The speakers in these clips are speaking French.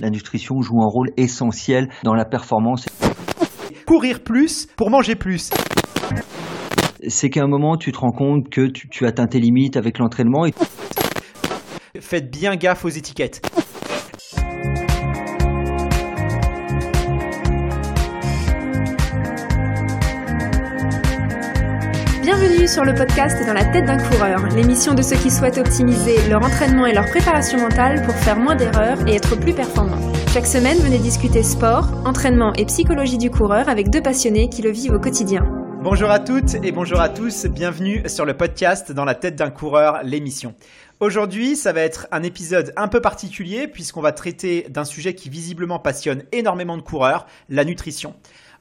La nutrition joue un rôle essentiel dans la performance. Courir plus pour manger plus c'est qu'à un moment, tu te rends compte que tu, atteins tes limites avec l'entraînement. Et... Faites bien gaffe aux étiquettes. bienvenue sur le podcast Dans la tête d'un coureur, l'émission de ceux qui souhaitent optimiser leur entraînement et leur préparation mentale pour faire moins d'erreurs et être plus performants. Chaque semaine, venez discuter sport, entraînement et psychologie du coureur avec deux passionnés qui le vivent au quotidien. Bonjour à toutes et bonjour à tous, bienvenue sur le podcast Dans la tête d'un coureur, l'émission. Aujourd'hui, ça va être un épisode un peu particulier puisqu'on va traiter d'un sujet qui visiblement passionne énormément de coureurs, la nutrition.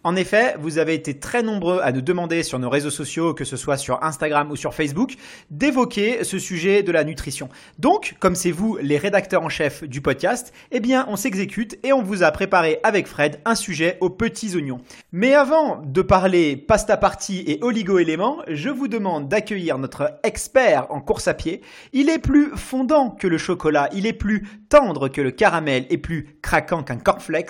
En effet, vous avez été très nombreux à nous demander sur nos réseaux sociaux, que ce soit sur Instagram ou sur Facebook, d'évoquer ce sujet de la nutrition. Donc, comme c'est vous les rédacteurs en chef du podcast, eh bien, on s'exécute et on vous a préparé avec Fred un sujet aux petits oignons. Mais avant de parler pasta party et oligo-éléments, je vous demande d'accueillir notre expert en course à pied. Il est plus fondant que le chocolat, il est plus tendre que le caramel et plus craquant qu'un cornflakes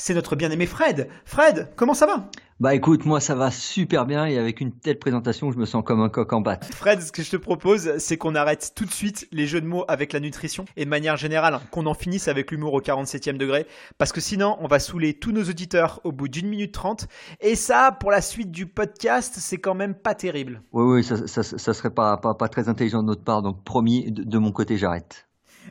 c'est notre bien-aimé Fred. Fred, comment ça va bah écoute, moi ça va super bien et avec une telle présentation, je me sens comme un coq en batte. Fred, ce que je te propose, c'est qu'on arrête tout de suite les jeux de mots avec la nutrition et de manière générale, qu'on en finisse avec l'humour au 47e degré parce que sinon, on va saouler tous nos auditeurs au bout d'une minute trente et ça, pour la suite du podcast, c'est quand même pas terrible. Oui, oui, ça, ça, serait pas, pas, très intelligent de notre part, donc promis, de mon côté, j'arrête.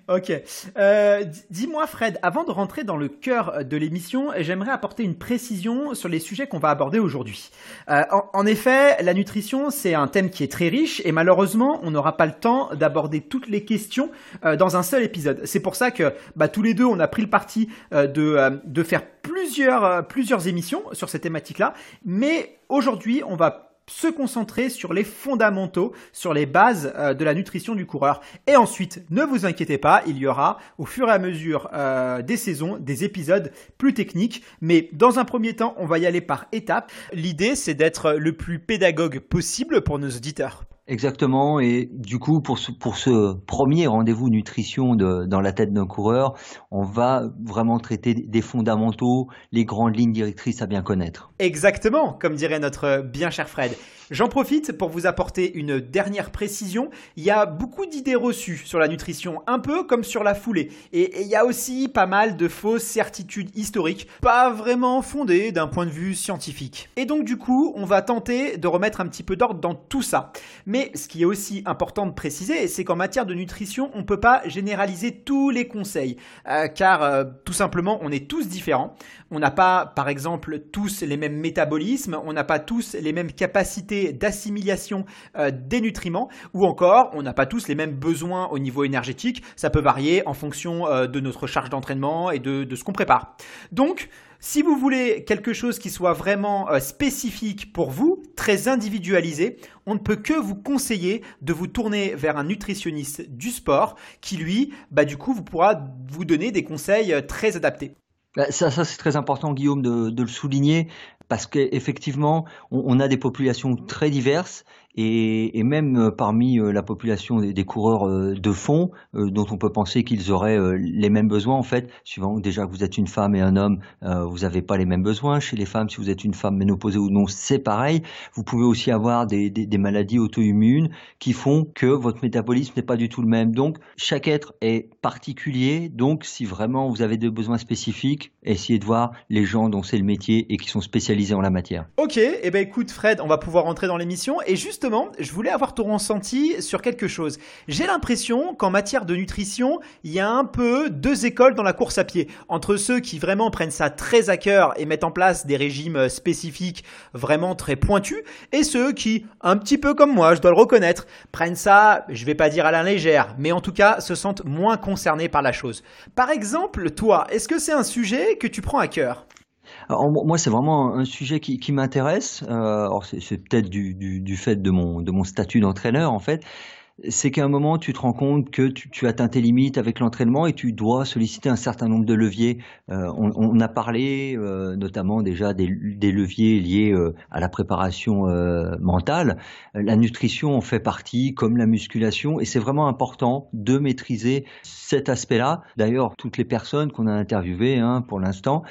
Ok. Euh, dis-moi Fred, avant de rentrer dans le cœur euh, de l'émission, j'aimerais apporter une précision sur les sujets qu'on va aborder aujourd'hui. Euh, en, effet, la nutrition, c'est un thème qui est très riche et malheureusement, on n'aura pas le temps d'aborder toutes les questions dans un seul épisode. C'est pour ça que bah, tous les deux, on a pris le parti de, faire plusieurs, plusieurs émissions sur cette thématique là Mais aujourd'hui, on va se concentrer sur les fondamentaux, sur les bases euh, de la nutrition du coureur. Et ensuite, ne vous inquiétez pas, il y aura au fur et à mesure euh, des saisons des épisodes plus techniques. Mais dans un premier temps, on va y aller par étapes. L'idée, c'est d'être le plus pédagogue possible pour nos auditeurs. Exactement. Et du coup, pour ce, premier rendez-vous nutrition dans la tête d'un coureur, on va vraiment traiter des fondamentaux, les grandes lignes directrices à bien connaître. Exactement, comme dirait notre bien cher Fred. J'en profite pour vous apporter une dernière précision. Il y a beaucoup d'idées reçues sur la nutrition, un peu comme sur la foulée. Et, il y a aussi pas mal de fausses certitudes historiques, pas vraiment fondées d'un point de vue scientifique. Et donc du coup, on va tenter de remettre un petit peu d'ordre dans tout ça. Mais ce qui est aussi important de préciser, c'est qu'en matière de nutrition, on ne peut pas généraliser tous les conseils, euh, car euh, tout simplement, on est tous différents. On n'a pas, par exemple, tous les mêmes métabolismes, on n'a pas tous les mêmes capacités d'assimilation euh, des nutriments, ou encore, on n'a pas tous les mêmes besoins au niveau énergétique. Ça peut varier en fonction euh, de notre charge d'entraînement et de, ce qu'on prépare. Donc, si vous voulez quelque chose qui soit vraiment euh, spécifique pour vous, très individualisé, on ne peut que vous conseiller de vous tourner vers un nutritionniste du sport qui, lui, bah, du coup, vous pourra vous donner des conseils très adaptés. Bah, ça, ça c'est très important, Guillaume, de, le souligner, parce qu'effectivement, on, a des populations très diverses et, et, même euh, parmi euh, la population des, coureurs euh, de fond, dont on peut penser qu'ils auraient les mêmes besoins, en fait, suivant déjà que vous êtes une femme et un homme, vous n'avez pas les mêmes besoins. Chez les femmes, si vous êtes une femme ménopausée ou non, c'est pareil. Vous pouvez aussi avoir des, des, maladies auto-immunes qui font que votre métabolisme n'est pas du tout le même. Donc, chaque être est particulier. Donc, si vraiment vous avez des besoins spécifiques, essayez de voir les gens dont c'est le métier et qui sont spécialisés en la matière. Ok, et eh ben écoute Fred, on va pouvoir rentrer dans l'émission. Et juste je voulais avoir ton ressenti sur quelque chose. J'ai l'impression qu'en matière de nutrition, il y a un peu deux écoles dans la course à pied. Entre ceux qui vraiment prennent ça très à cœur et mettent en place des régimes spécifiques vraiment très pointus, et ceux qui, un petit peu comme moi, je dois le reconnaître, prennent ça, je vais pas dire à la légère, mais en tout cas se sentent moins concernés par la chose. Par exemple, toi, est-ce que c'est un sujet que tu prends à cœur moi, c'est vraiment un sujet qui, qui m'intéresse. Euh, c'est peut-être du, du, du, fait de mon, de mon statut d'entraîneur, en fait c'est qu'à un moment, tu te rends compte que tu, tu atteins tes limites avec l'entraînement et tu dois solliciter un certain nombre de leviers. Euh, on, on, a parlé euh, notamment déjà des, leviers liés euh, à la préparation mentale. La nutrition en fait partie, comme la musculation, et c'est vraiment important de maîtriser cet aspect-là. D'ailleurs, toutes les personnes qu'on a interviewées hein, pour l'instant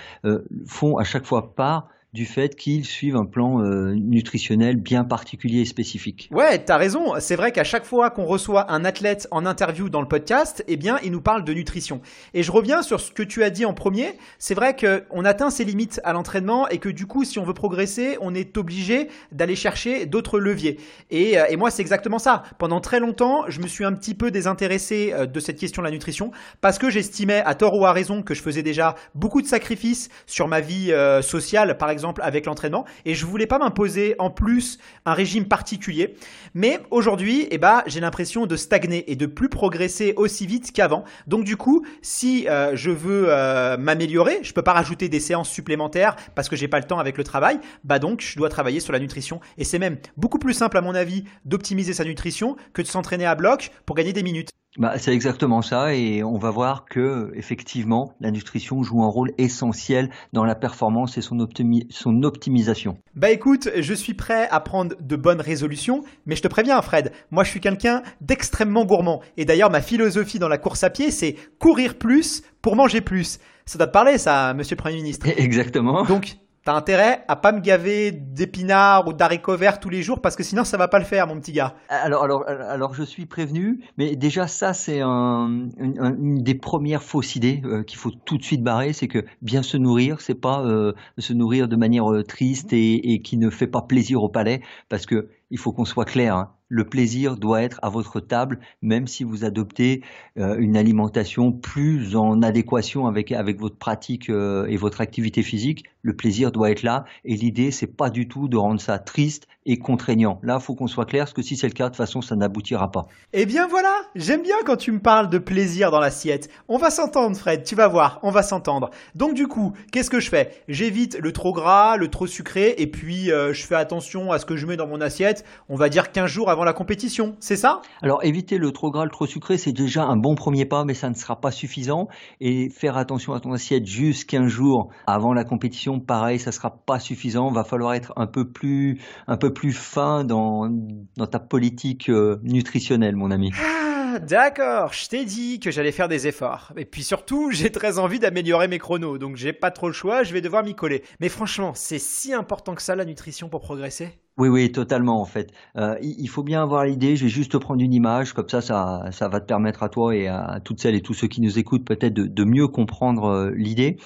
font à chaque fois part du fait qu'ils suivent un plan euh, nutritionnel bien particulier et spécifique. Ouais, t'as raison. C'est vrai qu'à chaque fois qu'on reçoit un athlète en interview dans le podcast, eh bien, il nous parle de nutrition. Et je reviens sur ce que tu as dit en premier. C'est vrai qu'on atteint ses limites à l'entraînement et que du coup, si on veut progresser, on est obligé d'aller chercher d'autres leviers. Et, euh, moi, c'est exactement ça. Pendant très longtemps, je me suis un petit peu désintéressé euh, de cette question de la nutrition parce que j'estimais, à tort ou à raison, que je faisais déjà beaucoup de sacrifices sur ma vie sociale, par exemple exemple, avec l'entraînement. Et je voulais pas m'imposer en plus un régime particulier. Mais aujourd'hui, et eh ben, j'ai l'impression de stagner et de plus progresser aussi vite qu'avant. Donc du coup, si euh, je veux euh, m'améliorer, je peux pas rajouter des séances supplémentaires parce que j'ai pas le temps avec le travail. Bah donc, je dois travailler sur la nutrition. Et c'est même beaucoup plus simple, à mon avis, d'optimiser sa nutrition que de s'entraîner à bloc pour gagner des minutes. Bah, c'est exactement ça, et on va voir que effectivement, la nutrition joue un rôle essentiel dans la performance et son, optimisation. Bah écoute, je suis prêt à prendre de bonnes résolutions, mais je te préviens, Fred, moi je suis quelqu'un d'extrêmement gourmand, et d'ailleurs ma philosophie dans la course à pied, c'est courir plus pour manger plus. Ça doit te parler, ça, Monsieur le Premier ministre. Exactement. T'as intérêt à pas me gaver d'épinards ou d'haricots verts tous les jours parce que sinon ça va pas le faire, mon petit gars. Euh, alors, alors, je suis prévenu, mais déjà ça c'est une, des premières fausses idées euh, qu'il faut tout de suite barrer, c'est que bien se nourrir, c'est pas euh, se nourrir de manière triste et, qui ne fait pas plaisir au palais, parce qu'il faut qu'on soit clair. Hein le plaisir doit être à votre table, même si vous adoptez euh, une alimentation plus en adéquation avec, avec votre pratique euh, et votre activité physique. Le plaisir doit être là. Et l'idée, c'est pas du tout de rendre ça triste et contraignant. Là, faut qu'on soit clair, parce que si c'est le cas, de toute façon, ça n'aboutira pas. Eh bien voilà, j'aime bien quand tu me parles de plaisir dans l'assiette. On va s'entendre, Fred, tu vas voir, on va s'entendre. Donc du coup, qu'est-ce que je fais J'évite le trop gras, le trop sucré, et puis euh, je fais attention à ce que je mets dans mon assiette. On va dire 15 jours la compétition, c'est ça Alors éviter le trop gras, le trop sucré, c'est déjà un bon premier pas, mais ça ne sera pas suffisant. Et faire attention à ton assiette juste 15 jours avant la compétition, pareil, ça ne sera pas suffisant. Va falloir être un peu plus, un peu plus fin dans ta politique euh, nutritionnelle, mon ami. Ah, d'accord, je t'ai dit que j'allais faire des efforts. Et puis surtout, j'ai très envie d'améliorer mes chronos, donc j'ai pas trop le choix, je vais devoir m'y coller. Mais franchement, c'est si important que ça la nutrition pour progresser oui, oui, totalement en fait. Euh, il faut bien avoir l'idée, je vais juste te prendre une image, comme ça, ça, va te permettre à toi et à toutes celles et tous ceux qui nous écoutent peut-être de mieux comprendre euh, l'idée.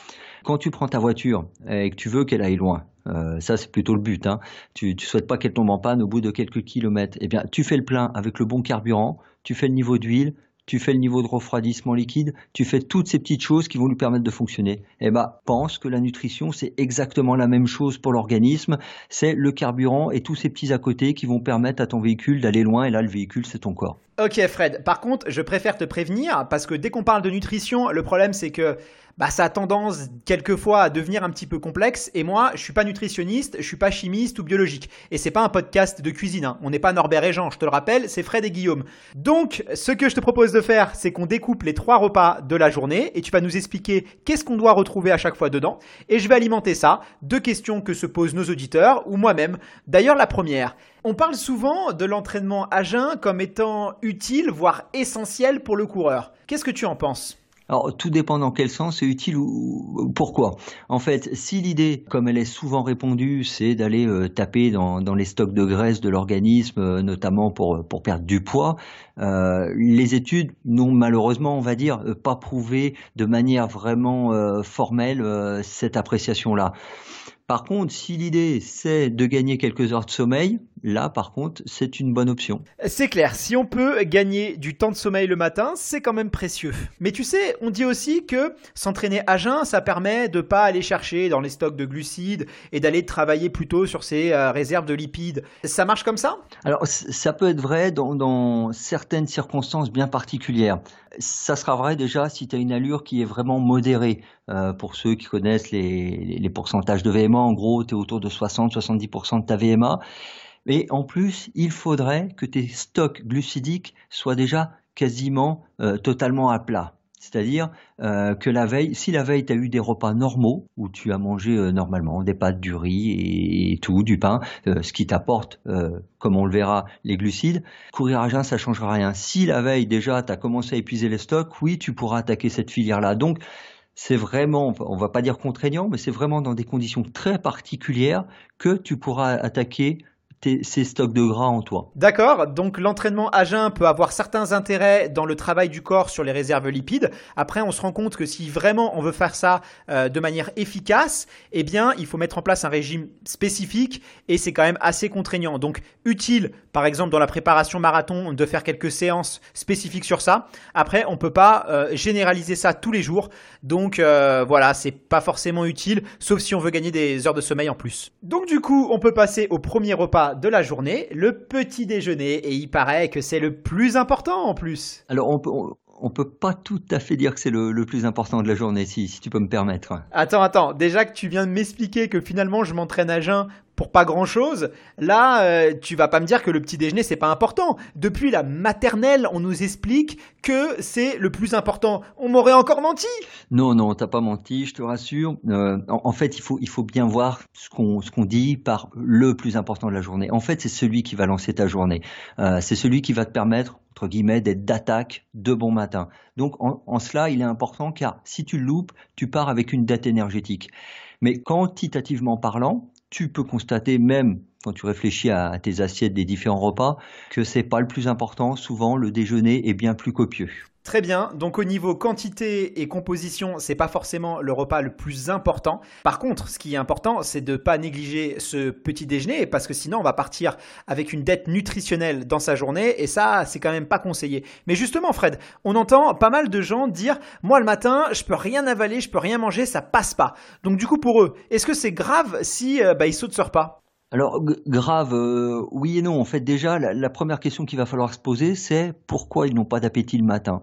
Quand tu prends ta voiture et que tu veux qu'elle aille loin, euh, ça, c'est plutôt le but. Hein. Tu ne souhaites pas qu'elle tombe en panne au bout de quelques kilomètres. Eh bien, tu fais le plein avec le bon carburant, tu fais le niveau d'huile, tu fais le niveau de refroidissement liquide, tu fais toutes ces petites choses qui vont lui permettre de fonctionner. Eh ben, pense que la nutrition, c'est exactement la même chose pour l'organisme. C'est le carburant et tous ces petits à côté qui vont permettre à ton véhicule d'aller loin. Et là, le véhicule, c'est ton corps. Ok Fred, par contre, je préfère te prévenir parce que dès qu'on parle de nutrition, le problème c'est que bah, ça a tendance quelquefois à devenir un petit peu complexe. Et moi, je ne suis pas nutritionniste, je ne suis pas chimiste ou biologique. Et c'est pas un podcast de cuisine. Hein. On n'est pas Norbert et Jean, je te le rappelle, c'est Fred et Guillaume. Donc, ce que je te propose de faire, c'est qu'on découpe les trois repas de la journée et tu vas nous expliquer qu'est-ce qu'on doit retrouver à chaque fois dedans. Et je vais alimenter ça deux questions que se posent nos auditeurs ou moi-même. D'ailleurs, la première, on parle souvent de l'entraînement à jeun comme étant utile, voire essentiel pour le coureur. Qu'est-ce que tu en penses alors, tout dépend dans quel sens c'est utile ou pourquoi. En fait, si l'idée, comme elle est souvent répondue, c'est d'aller euh, taper dans, les stocks de graisse de l'organisme, euh, notamment euh, pour, perdre du poids, les études n'ont malheureusement, on va dire, pas prouvé de manière vraiment formelle cette appréciation-là. Par contre, si l'idée c'est de gagner quelques heures de sommeil, Là, par contre, c'est une bonne option. C'est clair, si on peut gagner du temps de sommeil le matin, c'est quand même précieux. Mais tu sais, on dit aussi que s'entraîner à jeun, ça permet de ne pas aller chercher dans les stocks de glucides et d'aller travailler plutôt sur ses euh, réserves de lipides. Ça marche comme ça Alors, ça peut être vrai dans, certaines circonstances bien particulières ça sera vrai déjà si tu as une allure qui est vraiment modérée. Euh, pour ceux qui connaissent les, les pourcentages de VMA, en gros, tu es autour de 60-70% de ta VMA. Et en plus, il faudrait que tes stocks glucidiques soient déjà quasiment euh, totalement à plat. C'est-à-dire euh, que la veille, si la veille tu as eu des repas normaux, où tu as mangé euh, normalement des pâtes, du riz et, tout, du pain, ce qui t'apporte, comme on le verra, les glucides, courir à jeun, ça ne changera rien. Si la veille déjà tu as commencé à épuiser les stocks, oui, tu pourras attaquer cette filière-là. Donc c'est vraiment, on ne va pas dire contraignant, mais c'est vraiment dans des conditions très particulières que tu pourras attaquer ces stocks de gras en toi. D'accord, donc l'entraînement à jeun peut avoir certains intérêts dans le travail du corps sur les réserves lipides. Après, on se rend compte que si vraiment on veut faire ça euh, de manière efficace, eh bien, il faut mettre en place un régime spécifique et c'est quand même assez contraignant. Donc, utile, par exemple, dans la préparation marathon, de faire quelques séances spécifiques sur ça. Après, on peut pas euh, généraliser ça tous les jours. Donc, euh, voilà, c'est pas forcément utile, sauf si on veut gagner des heures de sommeil en plus. Donc, du coup, on peut passer au premier repas de la journée, le petit déjeuner, et il paraît que c'est le plus important en plus. Alors on peut, peut pas tout à fait dire que c'est le, plus important de la journée, si, si tu peux me permettre. Attends, attends. Déjà que tu viens de m'expliquer que finalement je m'entraîne à jeun pas grand chose, là, euh, tu vas pas me dire que le petit déjeuner c'est pas important. Depuis la maternelle, on nous explique que c'est le plus important. On m'aurait encore menti. Non, non, t'as pas menti, je te rassure. Euh, en, fait, il faut, bien voir ce qu'on, dit par le plus important de la journée. En fait, c'est celui qui va lancer ta journée. Euh, c'est celui qui va te permettre entre guillemets, d'être d'attaque de bon matin. Donc en, cela, il est important car si tu le loupes, tu pars avec une dette énergétique. Mais quantitativement parlant, tu peux constater même quand tu réfléchis à tes assiettes des différents repas, que c'est pas le plus important. Souvent, le déjeuner est bien plus copieux. Très bien. Donc au niveau quantité et composition, c'est pas forcément le repas le plus important. Par contre, ce qui est important, c'est de pas négliger ce petit déjeuner parce que sinon on va partir avec une dette nutritionnelle dans sa journée et ça, c'est quand même pas conseillé. Mais justement, Fred, on entend pas mal de gens dire "Moi le matin, je peux rien avaler, je peux rien manger, ça passe pas." Donc du coup pour eux, est-ce que c'est grave si euh, bah, ils sautent ce pas alors grave, euh, oui et non. En fait, déjà, la, première question qu'il va falloir se poser, c'est pourquoi ils n'ont pas d'appétit le matin.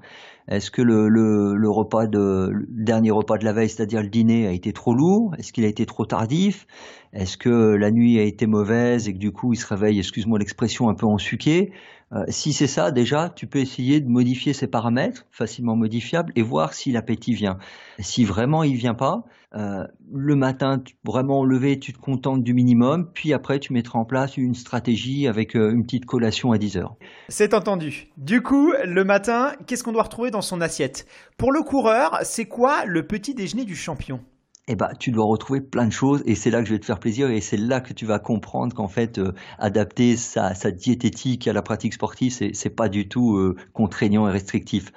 Est-ce que le, le, repas de, le dernier repas de la veille, c'est-à-dire le dîner, a été trop lourd Est-ce qu'il a été trop tardif Est-ce que la nuit a été mauvaise et que du coup ils se réveillent, excuse-moi l'expression, un peu ensuqués euh, si c'est ça, déjà, tu peux essayer de modifier ces paramètres, facilement modifiables, et voir si l'appétit vient. Si vraiment il vient pas, euh, le matin, vraiment levé, tu te contentes du minimum, puis après, tu mettras en place une stratégie avec euh, une petite collation à 10 heures. C'est entendu. Du coup, le matin, qu'est-ce qu'on doit retrouver dans son assiette Pour le coureur, c'est quoi le petit déjeuner du champion eh ben, tu dois retrouver plein de choses et c'est là que je vais te faire plaisir et c'est là que tu vas comprendre qu'en fait, euh, adapter sa, diététique à la pratique sportive, c'est, pas du tout euh, contraignant et restrictif.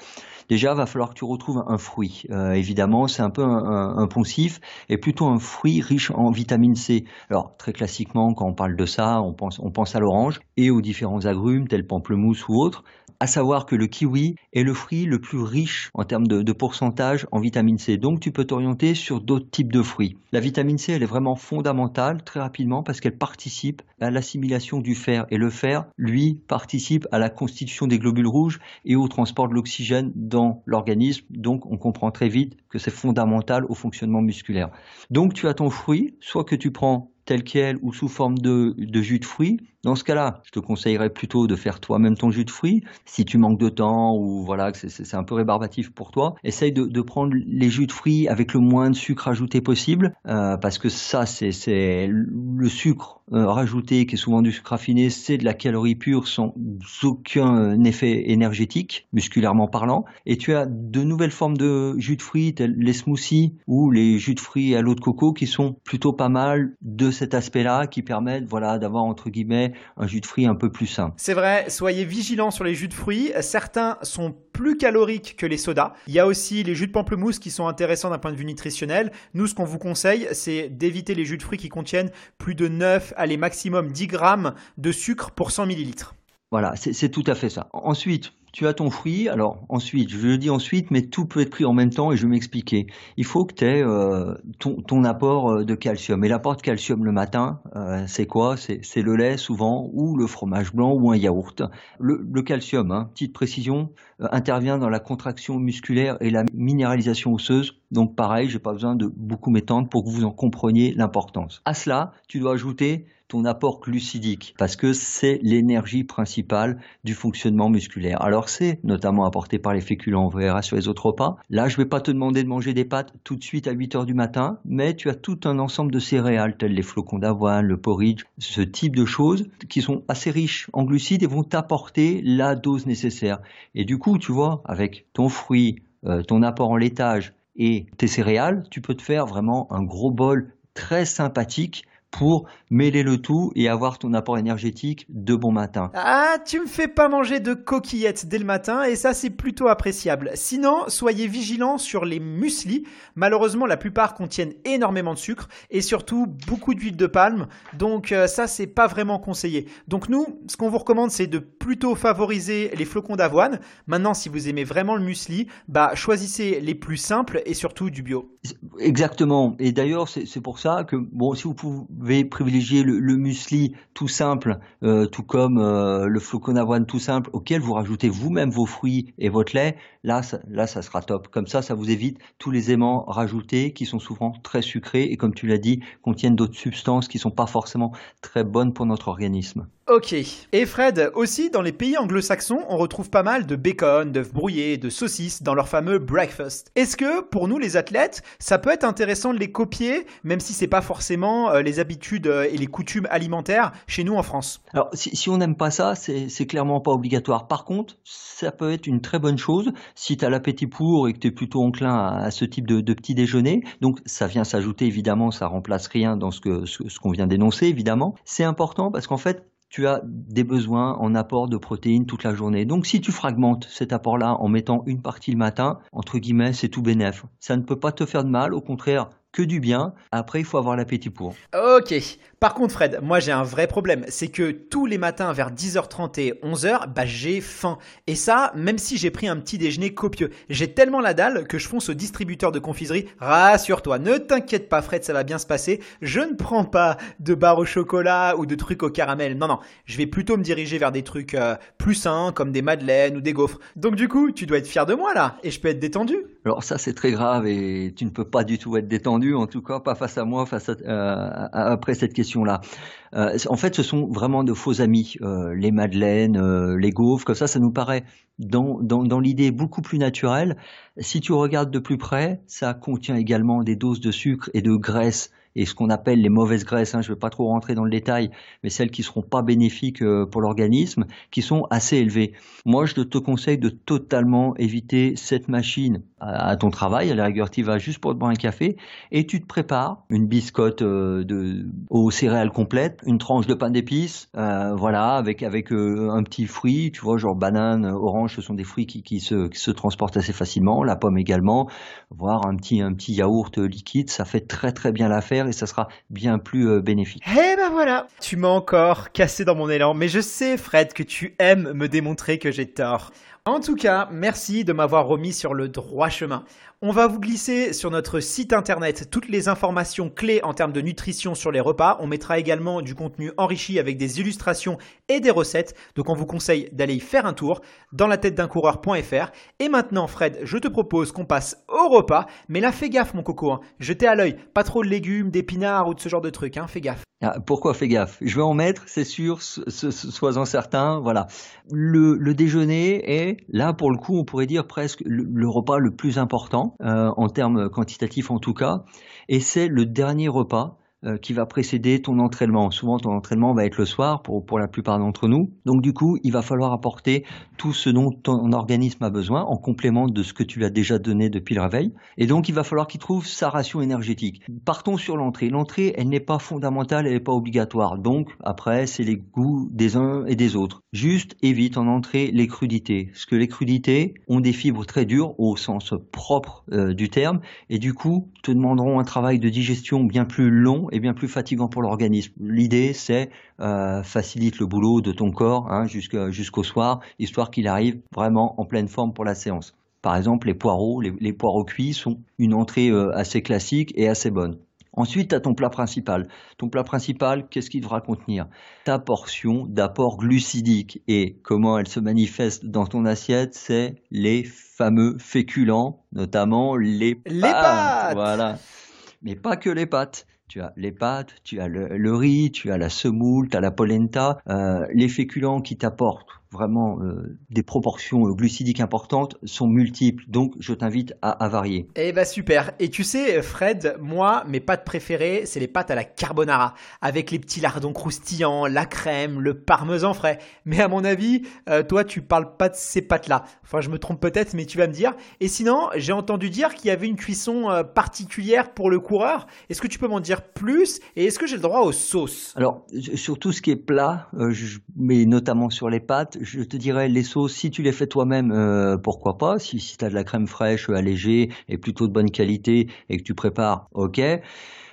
Déjà, va falloir que tu retrouves un fruit. Euh, évidemment, c'est un peu un, poncif et plutôt un fruit riche en vitamine C. Alors, très classiquement, quand on parle de ça, on pense, on pense à l'orange et aux différents agrumes tels pamplemousse ou autres à savoir que le kiwi est le fruit le plus riche en termes de, pourcentage en vitamine C. Donc tu peux t'orienter sur d'autres types de fruits. La vitamine C, elle est vraiment fondamentale très rapidement parce qu'elle participe à l'assimilation du fer. Et le fer, lui, participe à la constitution des globules rouges et au transport de l'oxygène dans l'organisme. Donc on comprend très vite que c'est fondamental au fonctionnement musculaire. Donc tu as ton fruit, soit que tu prends tel quel ou sous forme de, de jus de fruits, dans ce cas-là, je te conseillerais plutôt de faire toi-même ton jus de fruits. Si tu manques de temps ou voilà que c'est un peu rébarbatif pour toi, essaye de, de, prendre les jus de fruits avec le moins de sucre ajouté possible, euh, parce que ça, c'est le sucre euh, rajouté qui est souvent du sucre raffiné, c'est de la calorie pure sans aucun effet énergétique, musculairement parlant. Et tu as de nouvelles formes de jus de fruits, tels les smoothies ou les jus de fruits à l'eau de coco, qui sont plutôt pas mal de cet aspect-là, qui permettent voilà d'avoir entre guillemets un jus de fruits un peu plus sain. C'est vrai, soyez vigilants sur les jus de fruits. Certains sont plus caloriques que les sodas. Il y a aussi les jus de pamplemousse qui sont intéressants d'un point de vue nutritionnel. Nous, ce qu'on vous conseille, c'est d'éviter les jus de fruits qui contiennent plus de 9, les maximum 10 grammes de sucre pour 100 millilitres. Voilà, c'est tout à fait ça. Ensuite, tu as ton fruit, alors ensuite, je le dis ensuite, mais tout peut être pris en même temps et je vais m'expliquer. Il faut que tu aies euh, ton, apport euh, de calcium. Et l'apport de calcium le matin, euh, c'est quoi C'est le lait souvent, ou le fromage blanc, ou un yaourt. Le, calcium, hein, petite précision, intervient dans la contraction musculaire et la minéralisation osseuse. Donc pareil, j'ai pas besoin de beaucoup m'étendre pour que vous en compreniez l'importance. À cela, tu dois ajouter ton apport glucidique, parce que c'est l'énergie principale du fonctionnement musculaire. Alors c'est notamment apporté par les féculents, on verra sur les autres repas. Là, je vais pas te demander de manger des pâtes tout de suite à 8 heures du matin, mais tu as tout un ensemble de céréales, tels les flocons d'avoine, le porridge, ce type de choses qui sont assez riches en glucides et vont t'apporter la dose nécessaire. Et du coup, tu vois, avec ton fruit, euh, ton apport en laitage et tes céréales, tu peux te faire vraiment un gros bol très sympathique pour mêler le tout et avoir ton apport énergétique de bon matin. Ah, tu me fais pas manger de coquillettes dès le matin et ça c'est plutôt appréciable. Sinon, soyez vigilants sur les muesli. Malheureusement, la plupart contiennent énormément de sucre et surtout beaucoup d'huile de palme. Donc euh, ça c'est pas vraiment conseillé. Donc nous, ce qu'on vous recommande c'est de plutôt favoriser les flocons d'avoine. Maintenant, si vous aimez vraiment le muesli, bah choisissez les plus simples et surtout du bio. Exactement. Et d'ailleurs, c'est pour ça que bon, si vous pouvez vous pouvez privilégier le, le muesli tout simple, euh, tout comme euh, le flocon d'avoine tout simple, auquel vous rajoutez vous-même vos fruits et votre lait, là ça, là, ça sera top. Comme ça, ça vous évite tous les aimants rajoutés qui sont souvent très sucrés et, comme tu l'as dit, contiennent d'autres substances qui ne sont pas forcément très bonnes pour notre organisme. Ok. Et Fred, aussi dans les pays anglo-saxons, on retrouve pas mal de bacon, d'œufs brouillés, de saucisses dans leur fameux breakfast. Est-ce que pour nous les athlètes, ça peut être intéressant de les copier, même si c'est pas forcément euh, les habitudes euh, et les coutumes alimentaires chez nous en France Alors si, on n'aime pas ça, c'est clairement pas obligatoire. Par contre, ça peut être une très bonne chose si tu as l'appétit pour et que tu es plutôt enclin à, ce type de, petit déjeuner. Donc ça vient s'ajouter évidemment, ça remplace rien dans ce que ce qu'on vient d'énoncer évidemment. C'est important parce qu'en fait tu as des besoins en apport de protéines toute la journée. Donc si tu fragmentes cet apport-là en mettant une partie le matin, entre guillemets, c'est tout bénef. Ça ne peut pas te faire de mal, au contraire, que du bien. Après, il faut avoir l'appétit pour. Ok. Par contre, Fred, moi j'ai un vrai problème. C'est que tous les matins vers 10h30 et 11h, bah, j'ai faim. Et ça, même si j'ai pris un petit déjeuner copieux. J'ai tellement la dalle que je fonce au distributeur de confiserie. Rassure-toi, ne t'inquiète pas, Fred, ça va bien se passer. Je ne prends pas de barres au chocolat ou de trucs au caramel. Non, non. Je vais plutôt me diriger vers des trucs euh, plus sains comme des madeleines ou des gaufres. Donc, du coup, tu dois être fier de moi là. Et je peux être détendu. Alors ça, c'est très grave et tu ne peux pas du tout être détendu, en tout cas pas face à moi, face à, euh, après cette question-là. Euh, en fait, ce sont vraiment de faux amis, euh, les madeleines, euh, les gaufres, comme ça, ça nous paraît dans, dans, dans l'idée beaucoup plus naturelle. Si tu regardes de plus près, ça contient également des doses de sucre et de graisse et ce qu'on appelle les mauvaises graisses, hein, je ne vais pas trop rentrer dans le détail, mais celles qui ne seront pas bénéfiques pour l'organisme, qui sont assez élevées. Moi, je te conseille de totalement éviter cette machine à ton travail, à la rigueur, tu vas juste pour te boire un café et tu te prépares une biscotte euh, de, aux céréales complètes, une tranche de pain d'épices, euh, voilà, avec, avec euh, un petit fruit, tu vois, genre banane, orange, ce sont des fruits qui, se, transportent assez facilement, la pomme également, voire un petit, un petit yaourt liquide, ça fait très très bien l'affaire et ça sera bien plus bénéfique. Eh ben voilà, tu m'as encore cassé dans mon élan, mais je sais Fred que tu aimes me démontrer que j'ai tort. En tout cas, merci de m'avoir remis sur le droit chemin. On va vous glisser sur notre site internet toutes les informations clés en termes de nutrition sur les repas. On mettra également du contenu enrichi avec des illustrations et des recettes. Donc on vous conseille d'aller y faire un tour dans la tête d'un coureur.fr. Et maintenant Fred, je te propose qu'on passe au repas. Mais là fais gaffe mon coco, hein. jetez à l'œil, pas trop de légumes, d'épinards ou de ce genre de trucs, hein. fais gaffe. Ah, pourquoi fais gaffe Je vais en mettre, c'est sûr, sois-en certain. Voilà. Le, déjeuner est là pour le coup, on pourrait dire presque le repas le plus important. Euh, en termes quantitatifs en tout cas, et c'est le dernier repas euh, qui va précéder ton entraînement. Souvent, ton entraînement va être le soir pour, pour la plupart d'entre nous. Donc, du coup, il va falloir apporter tout ce dont ton organisme a besoin en complément de ce que tu lui as déjà donné depuis le réveil. Et donc, il va falloir qu'il trouve sa ration énergétique. Partons sur l'entrée. L'entrée, elle n'est pas fondamentale, elle n'est pas obligatoire. Donc, après, c'est les goûts des uns et des autres. Juste évite en entrée les crudités. Parce que les crudités ont des fibres très dures au sens propre euh, du terme. Et du coup, te demanderont un travail de digestion bien plus long et bien plus fatigant pour l'organisme. L'idée, c'est euh, facilite le boulot de ton corps hein, jusqu'au soir, histoire qu'il arrive vraiment en pleine forme pour la séance. Par exemple, les poireaux, les, poireaux cuits sont une entrée euh, assez classique et assez bonne. Ensuite, tu as ton plat principal. Ton plat principal, qu'est-ce qu'il devra contenir Ta portion d'apport glucidique. Et comment elle se manifeste dans ton assiette C'est les fameux féculents, notamment les pâtes. Les pâtes voilà. Mais pas que les pâtes. Tu as les pâtes, tu as le, riz, tu as la semoule, tu as la polenta, euh, les féculents qui t'apportent vraiment euh, des proportions euh, glucidiques importantes sont multiples. Donc, je t'invite à, varier. Eh bah ben super. Et tu sais, euh, Fred, moi, mes pâtes préférées, c'est les pâtes à la carbonara, avec les petits lardons croustillants, la crème, le parmesan frais. Mais à mon avis, toi, tu parles pas de ces pâtes-là. Enfin, je me trompe peut-être, mais tu vas me dire. Et sinon, j'ai entendu dire qu'il y avait une cuisson particulière pour le coureur. Est-ce que tu peux m'en dire plus Et est-ce que j'ai le droit aux sauces Alors, sur tout ce qui est plat, mais notamment sur les pâtes, je te dirais, les sauces, si tu les fais toi-même, euh, pourquoi pas Si, si tu as de la crème fraîche euh, allégée et plutôt de bonne qualité et que tu prépares, ok.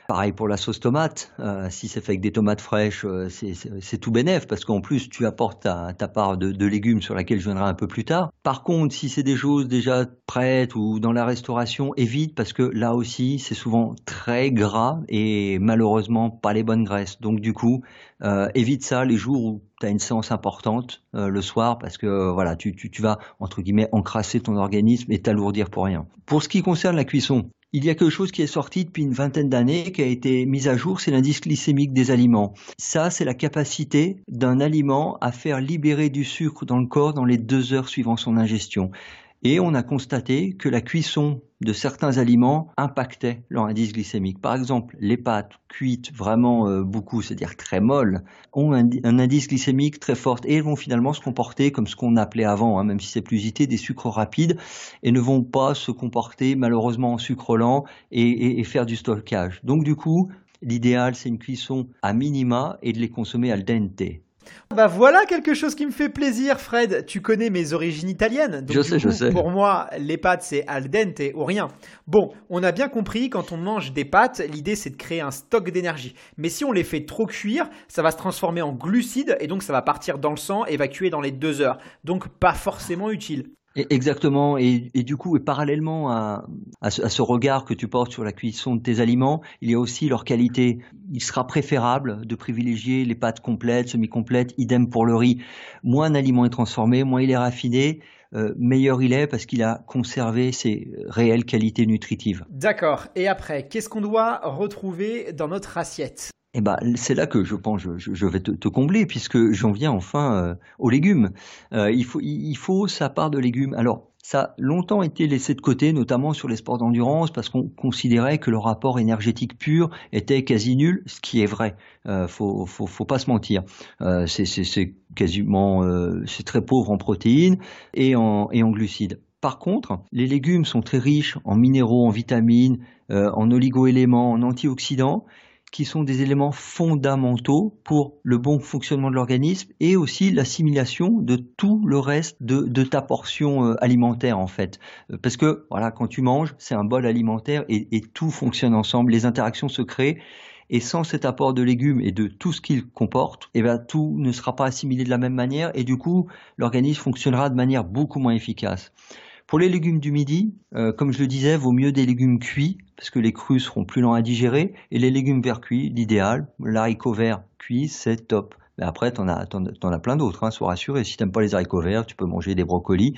Pareil pour la sauce tomate. Euh, si c'est fait avec des tomates fraîches, euh, c'est tout bénéf parce qu'en plus tu apportes ta, part de, légumes sur laquelle je viendrai un peu plus tard. Par contre, si c'est des choses déjà prêtes ou dans la restauration, évite parce que là aussi c'est souvent très gras et malheureusement pas les bonnes graisses. Donc du coup, euh, évite ça les jours où tu as une séance importante le soir parce que voilà tu, tu vas entre guillemets encrasser ton organisme et t'alourdir pour rien. Pour ce qui concerne la cuisson, il y a quelque chose qui est sorti depuis une vingtaine d'années, qui a été mis à jour, c'est l'indice glycémique des aliments. Ça, c'est la capacité d'un aliment à faire libérer du sucre dans le corps dans les deux heures suivant son ingestion et on a constaté que la cuisson de certains aliments impactait leur indice glycémique. Par exemple, les pâtes cuites vraiment euh, beaucoup, c'est-à-dire très molles, ont un, indice glycémique très fort et elles vont finalement se comporter comme ce qu'on appelait avant, hein, même si c'est plus usité, des sucres rapides et ne vont pas se comporter malheureusement en sucre lent et, et faire du stockage. Donc du coup, l'idéal c'est une cuisson à minima et de les consommer al dente. Bah voilà quelque chose qui me fait plaisir, Fred. Tu connais mes origines italiennes. Donc je sais, je sais. Pour moi, les pâtes, c'est al dente ou rien. Bon, on a bien compris, quand on mange des pâtes, l'idée c'est de créer un stock d'énergie. Mais si on les fait trop cuire, ça va se transformer en glucides et donc ça va partir dans le sang, évacué dans les deux heures. Donc pas forcément utile. Exactement. Et, du coup, et parallèlement à, ce, regard que tu portes sur la cuisson de tes aliments, il y a aussi leur qualité. Il sera préférable de privilégier les pâtes complètes, semi-complètes, idem pour le riz. Moins un aliment est transformé, moins il est raffiné. Euh, meilleur il est parce qu'il a conservé ses réelles qualités nutritives. D'accord. Et après, qu'est-ce qu'on doit retrouver dans notre assiette eh ben, c'est là que je pense je, vais te, combler puisque j'en viens enfin euh, aux légumes. Euh, il, faut, sa part de légumes. Alors ça a longtemps été laissé de côté, notamment sur les sports d'endurance, parce qu'on considérait que le rapport énergétique pur était quasi nul, ce qui est vrai. Euh, faut, faut, pas se mentir. c'est quasiment c'est très pauvre en protéines et en, glucides. Par contre, les légumes sont très riches en minéraux, en vitamines, euh, en oligoéléments, en antioxydants, qui sont des éléments fondamentaux pour le bon fonctionnement de l'organisme et aussi l'assimilation de tout le reste de, ta portion euh, alimentaire en fait. Euh, parce que voilà, quand tu manges, c'est un bol alimentaire et, tout fonctionne ensemble, les interactions se créent. Et sans cet apport de légumes et de tout ce qu'ils comportent, eh ben, tout ne sera pas assimilé de la même manière et du coup, l'organisme fonctionnera de manière beaucoup moins efficace. Pour les légumes du midi, euh, comme je le disais, vaut mieux des légumes cuits, parce que les crus seront plus lents à digérer, et les légumes verts cuits, l'idéal, l'haricot vert cuit, c'est top. Mais après, tu en, as plein d'autres, hein, sois rassuré. Si tu n'aimes pas les haricots verts, tu peux manger des brocolis.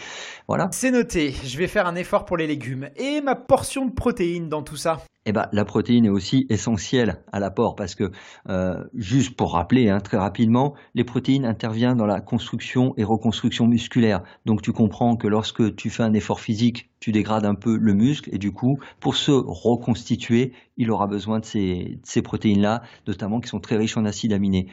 Voilà. C'est noté, je vais faire un effort pour les légumes. Et ma portion de protéines dans tout ça eh ben, la protéine est aussi essentielle à l'apport parce que, euh, juste pour rappeler hein, très rapidement, les protéines interviennent dans la construction et reconstruction musculaire. Donc tu comprends que lorsque tu fais un effort physique, tu dégrades un peu le muscle et du coup, pour se reconstituer, il aura besoin de ces protéines-là, notamment qui sont très riches en acides aminés.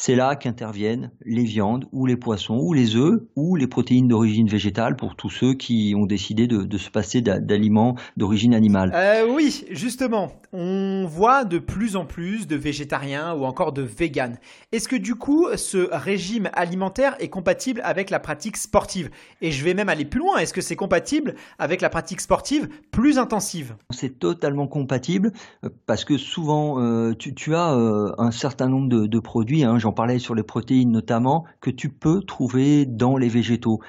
C'est là qu'interviennent les viandes ou les poissons ou les œufs ou les protéines d'origine végétale pour tous ceux qui ont décidé de, se passer d'aliments d'origine animale. Euh, oui, justement, on voit de plus en plus de végétariens ou encore de véganes. Est-ce que du coup, ce régime alimentaire est compatible avec la pratique sportive Et je vais même aller plus loin, est-ce que c'est compatible avec la pratique sportive plus intensive C'est totalement compatible euh, parce que souvent, euh, tu, as un certain nombre de, produits, hein, on parlait sur les protéines notamment, que tu peux trouver dans les végétaux.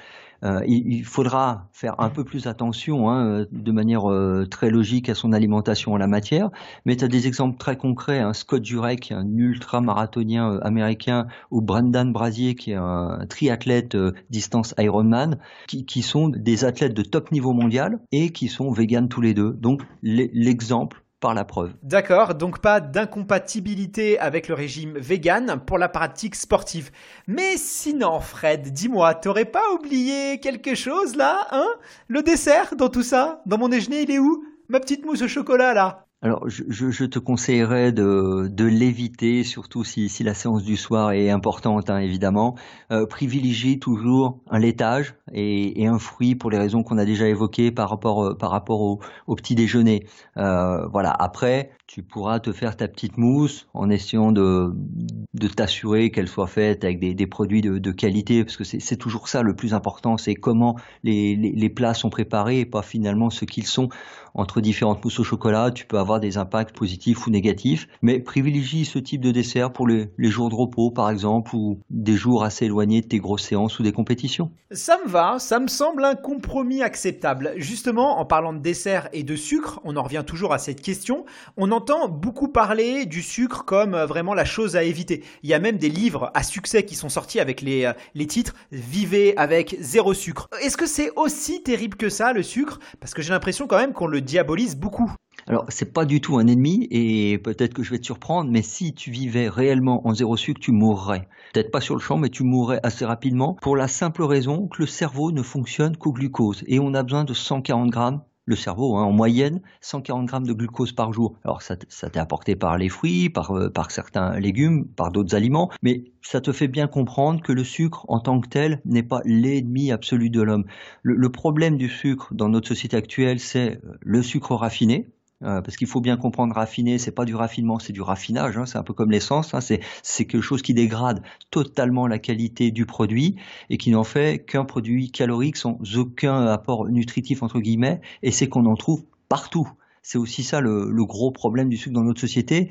Euh, il, faudra faire un peu plus attention hein, euh, de manière euh, très logique à son alimentation en la matière. Mais tu as des exemples très concrets. un hein, Scott Jurek, un ultra-marathonien américain, ou Brendan Brazier qui est un triathlète distance Ironman, qui, qui, sont des athlètes de top niveau mondial et qui sont véganes tous les deux. Donc l'exemple par la preuve. D'accord, donc pas d'incompatibilité avec le régime vegan pour la pratique sportive. Mais sinon, Fred, dis-moi, t'aurais pas oublié quelque chose là, hein Le dessert dans tout ça Dans mon déjeuner, il est où Ma petite mousse au chocolat là alors, je, je, te conseillerais de, l'éviter, surtout si, si, la séance du soir est importante, hein, évidemment. Euh, privilégier toujours un laitage et, un fruit pour les raisons qu'on a déjà évoquées par rapport, euh, au, petit déjeuner. Euh, voilà. Après, tu pourras te faire ta petite mousse en essayant de, de t'assurer qu'elle soit faite avec des, des produits de, qualité, parce que c'est toujours ça le plus important, c'est comment les, les, plats sont préparés et pas finalement ce qu'ils sont. Entre différentes mousses au chocolat, tu peux avoir des impacts positifs ou négatifs, mais privilégie ce type de dessert pour les, les jours de repos, par exemple, ou des jours assez éloignés de tes grosses séances ou des compétitions. Ça me va, ça me semble un compromis acceptable. Justement, en parlant de dessert et de sucre, on en revient toujours à cette question, on entend beaucoup parler du sucre comme euh, vraiment la chose à éviter. Il y a même des livres à succès qui sont sortis avec les, euh, les titres Vivez avec zéro sucre. Est-ce que c'est aussi terrible que ça, le sucre Parce que j'ai l'impression quand même qu'on le diabolise beaucoup. Alors, c'est pas du tout un ennemi, et peut-être que je vais te surprendre, mais si tu vivais réellement en zéro sucre, tu mourrais. Peut-être pas sur le champ, mais tu mourrais assez rapidement, pour la simple raison que le cerveau ne fonctionne qu'au glucose, et on a besoin de 140 grammes le cerveau, hein, en moyenne, 140 grammes de glucose par jour. Alors ça, t'est apporté par les fruits, euh, par, certains légumes, par d'autres aliments, mais ça te fait bien comprendre que le sucre en tant que tel n'est pas l'ennemi absolu de l'homme. le problème du sucre dans notre société actuelle, c'est euh, le sucre raffiné, euh, parce qu'il faut bien comprendre raffiner, c'est pas du raffinement, c'est du raffinage. Hein, c'est un peu comme l'essence. Hein, c'est quelque chose qui dégrade totalement la qualité du produit et qui n'en fait qu'un produit calorique sans aucun apport nutritif entre guillemets. Et c'est qu'on en trouve partout. C'est aussi ça le, gros problème du sucre dans notre société,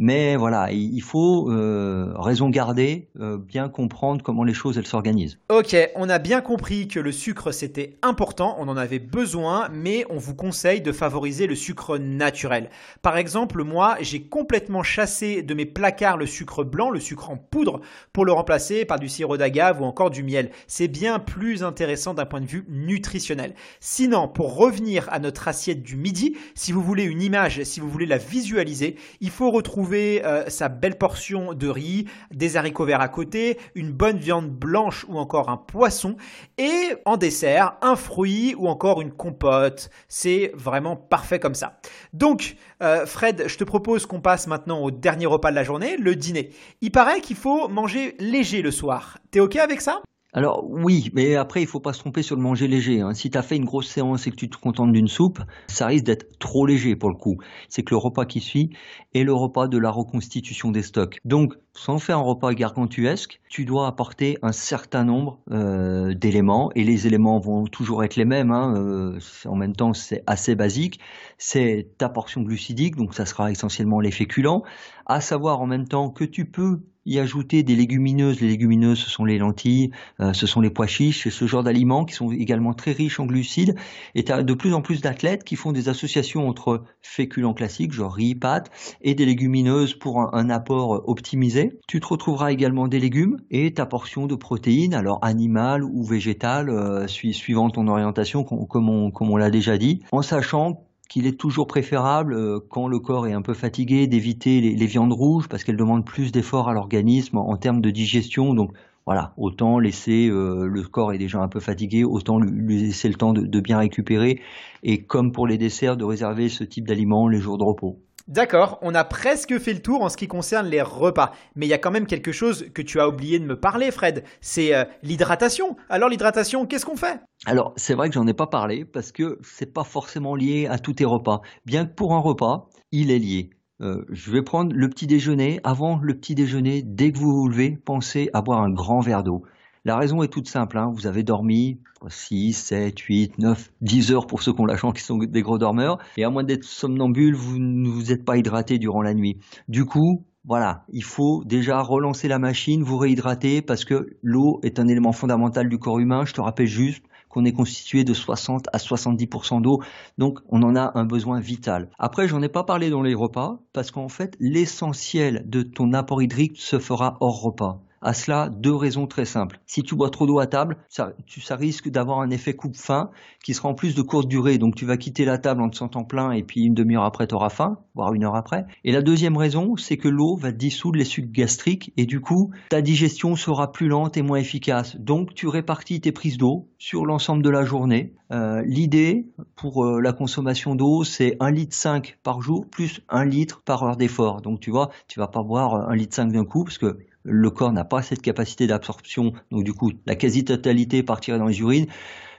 mais voilà, il faut euh, raison garder, euh, bien comprendre comment les choses elles s'organisent. Ok, on a bien compris que le sucre c'était important, on en avait besoin, mais on vous conseille de favoriser le sucre naturel. Par exemple, moi j'ai complètement chassé de mes placards le sucre blanc, le sucre en poudre, pour le remplacer par du sirop d'agave ou encore du miel. C'est bien plus intéressant d'un point de vue nutritionnel. Sinon, pour revenir à notre assiette du midi, si vous voulez une image, si vous voulez la visualiser, il faut retrouver euh, sa belle portion de riz, des haricots verts à côté, une bonne viande blanche ou encore un poisson, et en dessert, un fruit ou encore une compote. C'est vraiment parfait comme ça. Donc, euh, Fred, je te propose qu'on passe maintenant au dernier repas de la journée, le dîner. Il paraît qu'il faut manger léger le soir. T'es ok avec ça alors oui, mais après, il faut pas se tromper sur le manger léger. Hein. Si tu as fait une grosse séance et que tu te contentes d'une soupe, ça risque d'être trop léger pour le coup. C'est que le repas qui suit est le repas de la reconstitution des stocks. Donc, sans faire un repas gargantuesque, tu dois apporter un certain nombre euh, d'éléments, et les éléments vont toujours être les mêmes. Hein, euh, en même temps, c'est assez basique. C'est ta portion glucidique, donc ça sera essentiellement les féculents, à savoir en même temps que tu peux y ajouter des légumineuses. Les légumineuses, ce sont les lentilles, euh, ce sont les pois chiches, ce genre d'aliments qui sont également très riches en glucides. Et tu as de plus en plus d'athlètes qui font des associations entre féculents classiques, genre riz, pâtes, et des légumineuses pour un, apport optimisé. Tu te retrouveras également des légumes et ta portion de protéines, alors animales ou végétales, euh, suivant ton orientation, comme on, comme on l'a déjà dit, en sachant qu'il est toujours préférable, euh, quand le corps est un peu fatigué, d'éviter les, viandes rouges parce qu'elles demandent plus d'efforts à l'organisme en, termes de digestion. Donc voilà, autant laisser, euh, le corps est déjà un peu fatigué, autant lui, laisser le temps de, de, bien récupérer. Et comme pour les desserts, de réserver ce type d'aliments les jours de repos. D'accord, on a presque fait le tour en ce qui concerne les repas, mais il y a quand même quelque chose que tu as oublié de me parler, Fred, c'est euh, l'hydratation. Alors l'hydratation, qu'est-ce qu'on fait Alors c'est vrai que j'en ai pas parlé parce que c'est pas forcément lié à tous tes repas, bien que pour un repas, il est lié. Euh, je vais prendre le petit déjeuner. Avant le petit déjeuner, dès que vous vous levez, pensez à boire un grand verre d'eau. La raison est toute simple. Hein. Vous avez dormi 6, 7, 8, 9, 10 heures pour ceux qui ont la chance qui sont des gros dormeurs. Et à moins d'être somnambule, vous ne vous êtes pas hydraté durant la nuit. Du coup, voilà, il faut déjà relancer la machine, vous réhydrater parce que l'eau est un élément fondamental du corps humain. Je te rappelle juste qu'on est constitué de 60 à 70% d'eau, donc on en a un besoin vital. Après, j'en ai pas parlé dans les repas parce qu'en fait, l'essentiel de ton apport hydrique se fera hors repas à cela deux raisons très simples. Si tu bois trop d'eau à table, ça, risque d'avoir un effet coupe-faim qui sera en plus de courte durée. Donc tu vas quitter la table en te sentant plein et puis une demi-heure après, tu auras faim, voire une heure après. Et la deuxième raison, c'est que l'eau va dissoudre les sucs gastriques et du coup, ta digestion sera plus lente et moins efficace. Donc tu répartis tes prises d'eau sur l'ensemble de la journée. Euh, l'idée pour euh, la consommation d'eau, c'est 1,5 litre par jour plus 1 litre par heure d'effort. Donc tu vois, tu vas pas boire 1,5 litre d'un coup parce que le corps n'a pas cette capacité d'absorption, donc du coup, la quasi-totalité partira dans les urines.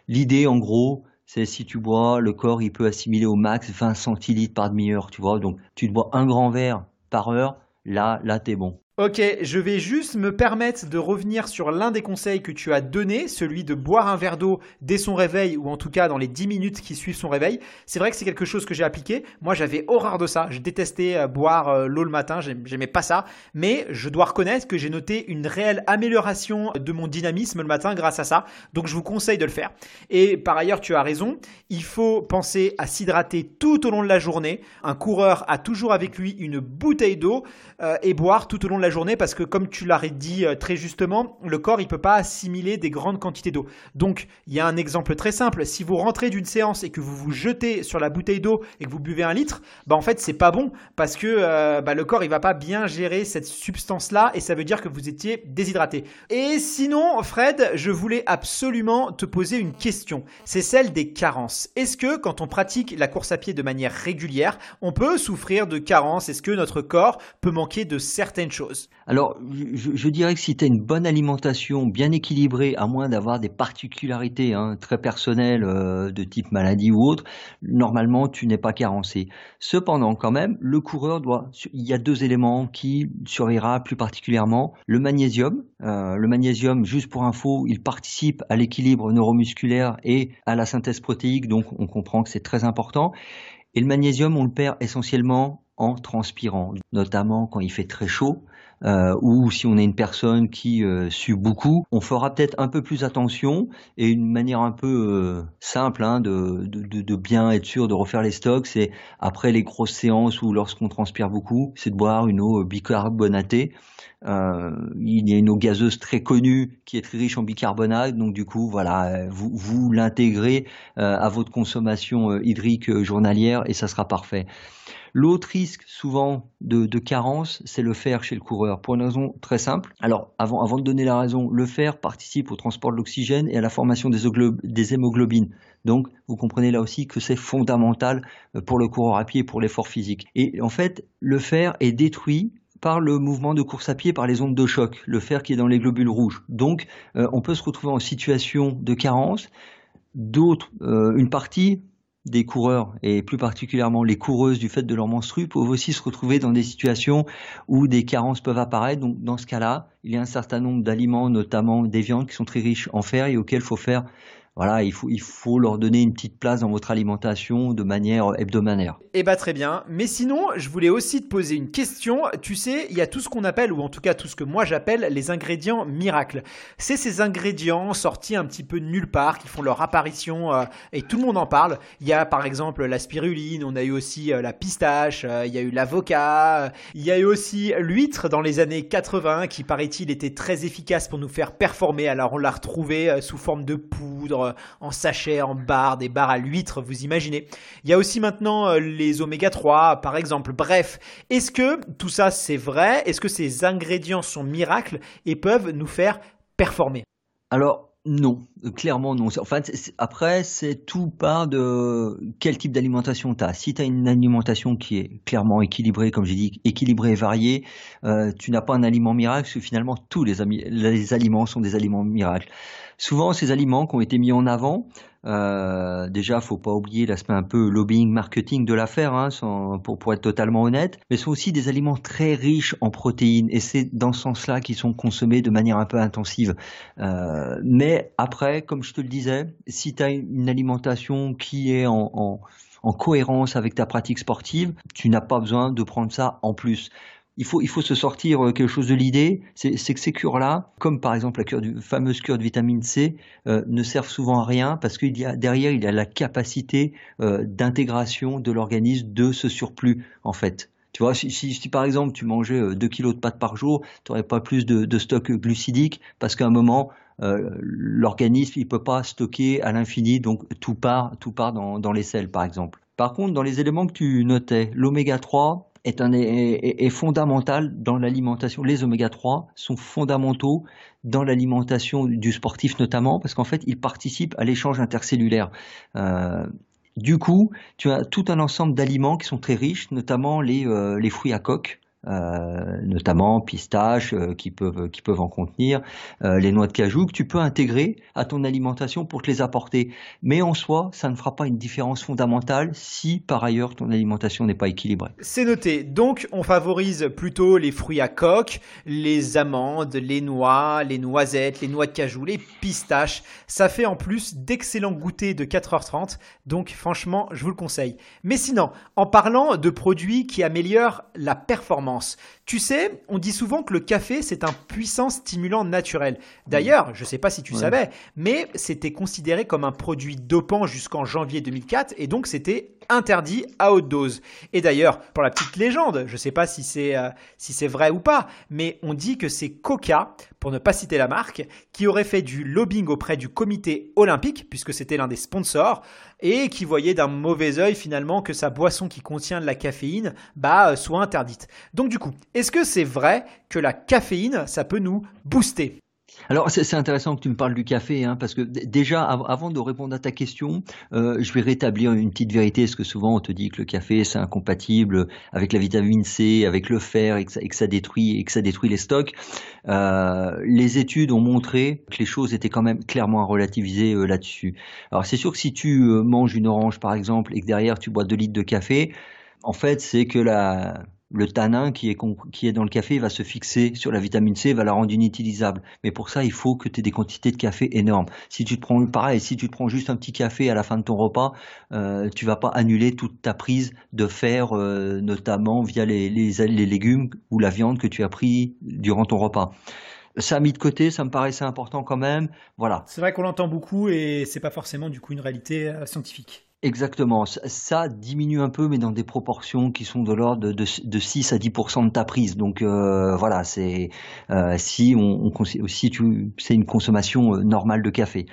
L'idée, en gros, c'est si tu bois, le corps, il peut assimiler au max 20 centilitres par demi-heure, tu vois. Donc, tu te bois un grand verre par heure, là, là, t'es bon. Ok, je vais juste me permettre de revenir sur l'un des conseils que tu as donné, celui de boire un verre d'eau dès son réveil, ou en tout cas dans les 10 minutes qui suivent son réveil. C'est vrai que c'est quelque chose que j'ai appliqué. Moi, j'avais horreur de ça. Je détestais euh, boire euh, l'eau le matin, j'aimais pas ça. Mais je dois reconnaître que j'ai noté une réelle amélioration de mon dynamisme le matin grâce à ça. Donc, je vous conseille de le faire. Et par ailleurs, tu as raison, il faut penser à s'hydrater tout au long de la journée. Un coureur a toujours avec lui une bouteille d'eau euh, et boire tout au long de la journée parce que, comme tu l'as dit euh, très justement, le corps, il peut pas assimiler des grandes quantités d'eau. Donc, il y a un exemple très simple. Si vous rentrez d'une séance et que vous vous jetez sur la bouteille d'eau et que vous buvez un litre, bah, en fait, c'est pas bon parce que euh, bah, le corps, il va pas bien gérer cette substance-là et ça veut dire que vous étiez déshydraté. Et sinon, Fred, je voulais absolument te poser une question. C'est celle des carences. Est-ce que quand on pratique la course à pied de manière régulière, on peut souffrir de carences Est-ce que notre corps peut manquer de certaines choses alors, je, dirais que si tu as une bonne alimentation, bien équilibrée, à moins d'avoir des particularités hein, très personnelles euh, de type maladie ou autre, normalement, tu n'es pas carencé. Cependant, quand même, le coureur doit... Il y a deux éléments qui surveillera plus particulièrement. Le magnésium. Euh, le magnésium, juste pour info, il participe à l'équilibre neuromusculaire et à la synthèse protéique, donc on comprend que c'est très important. Et le magnésium, on le perd essentiellement en transpirant, notamment quand il fait très chaud. Euh, ou si on est une personne qui euh, sue beaucoup, on fera peut-être un peu plus attention et une manière un peu euh, simple hein, de, de, bien être sûr de refaire les stocks, c'est après les grosses séances ou lorsqu'on transpire beaucoup, c'est de boire une eau bicarbonatée euh, il y a une eau gazeuse très connue qui est très riche en bicarbonate, donc du coup, voilà, euh, vous, l'intégrez euh, à votre consommation hydrique journalière et ça sera parfait. L'autre risque souvent de, carence, c'est le fer chez le coureur, pour une raison très simple. Alors, avant, de donner la raison, le fer participe au transport de l'oxygène et à la formation des, hémoglobines. Donc, vous comprenez là aussi que c'est fondamental pour le coureur à pied, et pour l'effort physique. Et en fait, le fer est détruit par le mouvement de course à pied, par les ondes de choc, le fer qui est dans les globules rouges. Donc, euh, on peut se retrouver en situation de carence. D'autres, euh, une partie des coureurs, et plus particulièrement les coureuses du fait de leur menstru, peuvent aussi se retrouver dans des situations où des carences peuvent apparaître. Donc, dans ce cas-là, il y a un certain nombre d'aliments, notamment des viandes, qui sont très riches en fer et auxquels il faut faire voilà, il faut, leur donner une petite place dans votre alimentation de manière hebdomadaire. Eh bah très bien. Mais sinon, je voulais aussi te poser une question. Tu sais, il y a tout ce qu'on appelle, ou en tout cas tout ce que moi j'appelle, les ingrédients miracles. C'est ces ingrédients sortis un petit peu de nulle part, qui font leur apparition euh, et tout le monde en parle. Il y a par exemple la spiruline, on a eu aussi euh, la pistache, euh, il y a eu l'avocat, il y a eu aussi l'huître dans les années 80, qui paraît-il était très efficace pour nous faire performer. Alors on l'a retrouvé sous forme de poudre euh, en sachets, en barres, des barres à l'huître, vous imaginez. Il y a aussi maintenant euh, les oméga 3, par exemple. Bref, est-ce que tout ça c'est vrai Est-ce que ces ingrédients sont miracles et peuvent nous faire performer Alors non, clairement non. Enfin, après, c'est tout part de quel type d'alimentation tu as. Si tu as une alimentation qui est clairement équilibrée, comme j'ai dit, équilibrée et variée, euh, tu n'as pas un aliment miracle, parce que finalement, tous les, les aliments sont des aliments miracles. Souvent, ces aliments qui ont été mis en avant, euh, déjà, faut pas oublier l'aspect un peu lobbying, marketing de l'affaire, hein, pour, pour être totalement honnête, mais ce sont aussi des aliments très riches en protéines, et c'est dans ce sens-là qu'ils sont consommés de manière un peu intensive. Euh, mais après, comme je te le disais, si tu as une alimentation qui est en, cohérence avec ta pratique sportive, tu n'as pas besoin de prendre ça en plus il faut, il faut se sortir euh, quelque chose de l'idée, c'est que ces cures-là, comme par exemple la cure du, fameuse cure de vitamine C, euh, ne servent souvent à rien parce qu'il y a derrière il y a la capacité euh, d'intégration de l'organisme de ce surplus en fait. Tu vois, si, par exemple tu mangeais 2 kilos de pâtes par jour, tu n'aurais pas plus de, de stock glucidique parce qu'à un moment, euh, l'organisme il peut pas stocker à l'infini, donc tout part, tout part dans, les selles par exemple. Par contre, dans les éléments que tu notais, l'oméga 3 est, fondamental dans l'alimentation. Les oméga 3 sont fondamentaux dans l'alimentation du sportif notamment, parce qu'en fait, ils participent à l'échange intercellulaire. Euh, du coup, tu as tout un ensemble d'aliments qui sont très riches, notamment les euh, fruits à coque, euh, notamment pistaches euh, qui peuvent qui peuvent en contenir, euh, les noix de cajou que tu peux intégrer à ton alimentation pour te les apporter. Mais en soi, ça ne fera pas une différence fondamentale si par ailleurs ton alimentation n'est pas équilibrée. C'est noté. Donc on favorise plutôt les fruits à coque, les amandes, les noix, les noisettes, les noix de cajou, les pistaches. Ça fait en plus d'excellents goûters de 4h30. Donc franchement, je vous le conseille. Mais sinon, en parlant de produits qui améliorent la performance tu sais, on dit souvent que le café, c'est un puissant stimulant naturel. D'ailleurs, je ne sais pas si tu savais, mais c'était considéré comme un produit dopant jusqu'en janvier 2004, et donc c'était interdit à haute dose. Et d'ailleurs, pour la petite légende, je ne sais pas euh, si c'est vrai ou pas, mais on dit que c'est Coca pour ne pas citer la marque, qui aurait fait du lobbying auprès du comité olympique, puisque c'était l'un des sponsors, et qui voyait d'un mauvais oeil finalement que sa boisson qui contient de la caféine bah, euh, soit interdite. Donc du coup, est-ce que c'est vrai que la caféine, ça peut nous booster alors c'est intéressant que tu me parles du café, hein, parce que déjà avant de répondre à ta question, euh, je vais rétablir une petite vérité, parce que souvent on te dit que le café c'est incompatible avec la vitamine C, avec le fer, et que ça, détruit et que ça détruit les stocks. Euh, les études ont montré que les choses étaient quand même clairement à relativiser euh, là-dessus. Alors c'est sûr que si tu manges une orange par exemple et que derrière tu bois 2 litres de café, en fait c'est que la le tanin qui est, qui est dans le café va se fixer sur la vitamine C, va la rendre inutilisable. Mais pour ça, il faut que tu aies des quantités de café énormes. Si tu te prends pareil, si tu te prends juste un petit café à la fin de ton repas, euh, tu vas pas annuler toute ta prise de fer, euh, notamment via les, les, les légumes ou la viande que tu as pris durant ton repas ça a mis de côté, ça me paraissait important quand même. Voilà. C'est vrai qu'on l'entend beaucoup et c'est pas forcément du coup une réalité euh, scientifique. Exactement. Ça, diminue un peu, mais dans des proportions qui sont de l'ordre de, de, 6 à 10 de ta prise. Donc euh, voilà, c'est euh, si on, si c'est une consommation normale de café.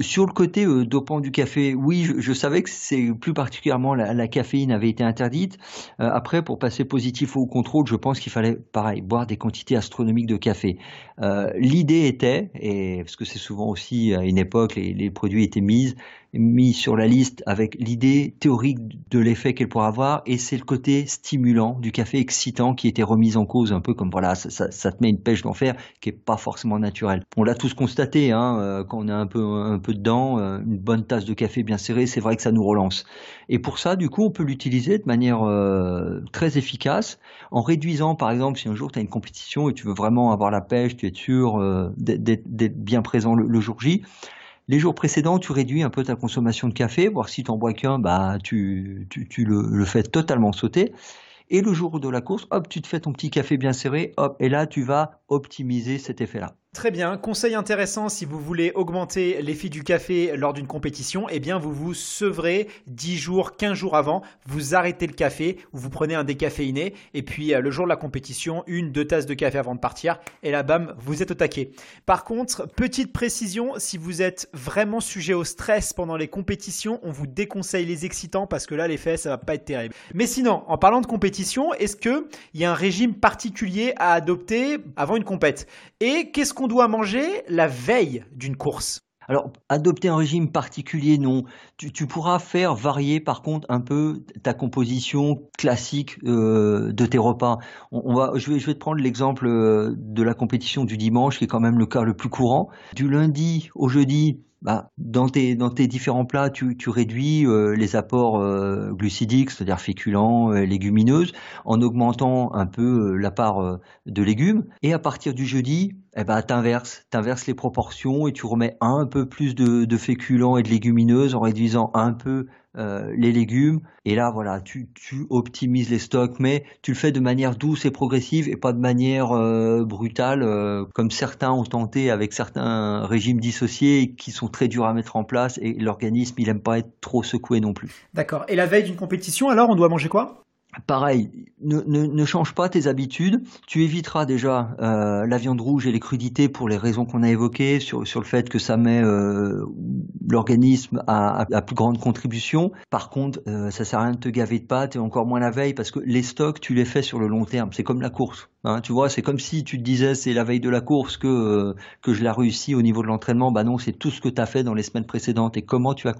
Sur le côté euh, dopant du café, oui, je, savais que c'est plus particulièrement la, la, caféine avait été interdite. Euh, après, pour passer positif au contrôle, je pense qu'il fallait, pareil, boire des quantités astronomiques de café. Euh, L'idée était, et parce que c'est souvent aussi à une époque, les, les produits étaient mis, mis sur la liste avec l'idée théorique de l'effet qu'elle pourrait avoir, et c'est le côté stimulant du café excitant qui était remis en cause, un peu comme voilà, ça, ça, ça te met une pêche d'enfer qui est pas forcément naturelle. On l'a tous constaté, hein, euh, quand on a un peu un peu dedans, euh, une bonne tasse de café bien serré, c'est vrai que ça nous relance. Et pour ça, du coup, on peut l'utiliser de manière euh, très efficace en réduisant, par exemple, si un jour tu as une compétition et tu veux vraiment avoir la pêche, tu es sûr euh, d'être bien présent le, jour J, les jours précédents, tu réduis un peu ta consommation de café, voir si tu en bois qu'un, bah, tu, le, le, fais totalement sauter. Et le jour de la course, hop, tu te fais ton petit café bien serré, hop, et là, tu vas optimiser cet effet-là. Très bien. Conseil intéressant si vous voulez augmenter l'effet du café lors d'une compétition, eh bien vous vous sevrez 10 jours, 15 jours avant, vous arrêtez le café ou vous prenez un décaféiné et puis euh, le jour de la compétition, une, deux tasses de café avant de partir et là bam, vous êtes au taquet. Par contre, petite précision, si vous êtes vraiment sujet au stress pendant les compétitions, on vous déconseille les excitants parce que là l'effet ça va pas être terrible. Mais sinon, en parlant de compétition, est-ce qu'il y a un régime particulier à adopter avant une compète et qu'est-ce qu'on doit manger la veille d'une course alors, adopter un régime particulier, non. Tu, pourras faire varier, par contre, un peu ta composition classique euh, de tes repas. je, vais, je vais te prendre l'exemple euh, de la compétition du dimanche, qui est quand même le cas le plus courant. Du lundi au jeudi, bah, dans, tes, différents plats, tu, réduis euh, les apports euh, glucidiques, c'est-à-dire féculents, euh, légumineuses, en augmentant un peu la part de légumes. Et à partir du jeudi, eh ben, t'inverses, les proportions et tu remets un peu plus de, de féculents et de légumineuses en réduisant un peu euh, les légumes. Et là, voilà, tu, optimises les stocks, mais tu le fais de manière douce et progressive et pas de manière euh, brutale, euh, comme certains ont tenté avec certains régimes dissociés qui sont très durs à mettre en place et l'organisme, il aime pas être trop secoué non plus. D'accord. Et la veille d'une compétition, alors, on doit manger quoi pareil, ne, change pas tes habitudes. Tu éviteras déjà euh, la viande rouge et les crudités pour les raisons qu'on a évoquées sur, sur le fait que ça met euh, l'organisme à, à, plus grande contribution. Par contre, euh, ça sert à rien de te gaver de pâtes et encore moins la veille parce que les stocks, tu les fais sur le long terme. C'est comme la course. Hein, tu vois, c'est comme si tu te disais c'est la veille de la course que, euh, que je la réussis au niveau de l'entraînement. Bah non, c'est tout ce que tu as fait dans les semaines précédentes et comment tu as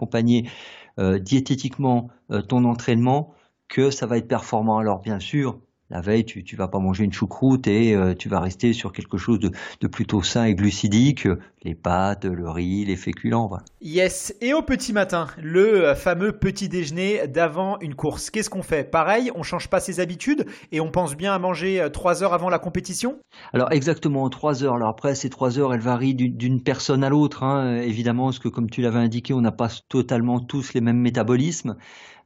diététiquement ton entraînement que ça va être performant. Alors bien sûr, la veille, tu ne vas pas manger une choucroute et euh, tu vas rester sur quelque chose de, plutôt sain et glucidique, les pâtes, le riz, les féculents. Yes, et au petit matin, le euh, fameux petit déjeuner d'avant une course. Qu'est-ce qu'on fait Pareil, on change pas ses habitudes et on pense bien à manger euh, trois heures avant la compétition Alors exactement, trois heures. Alors après, ces trois heures, elles varient d'une personne à l'autre, hein. évidemment, parce que comme tu l'avais indiqué, on n'a pas totalement tous les mêmes métabolismes.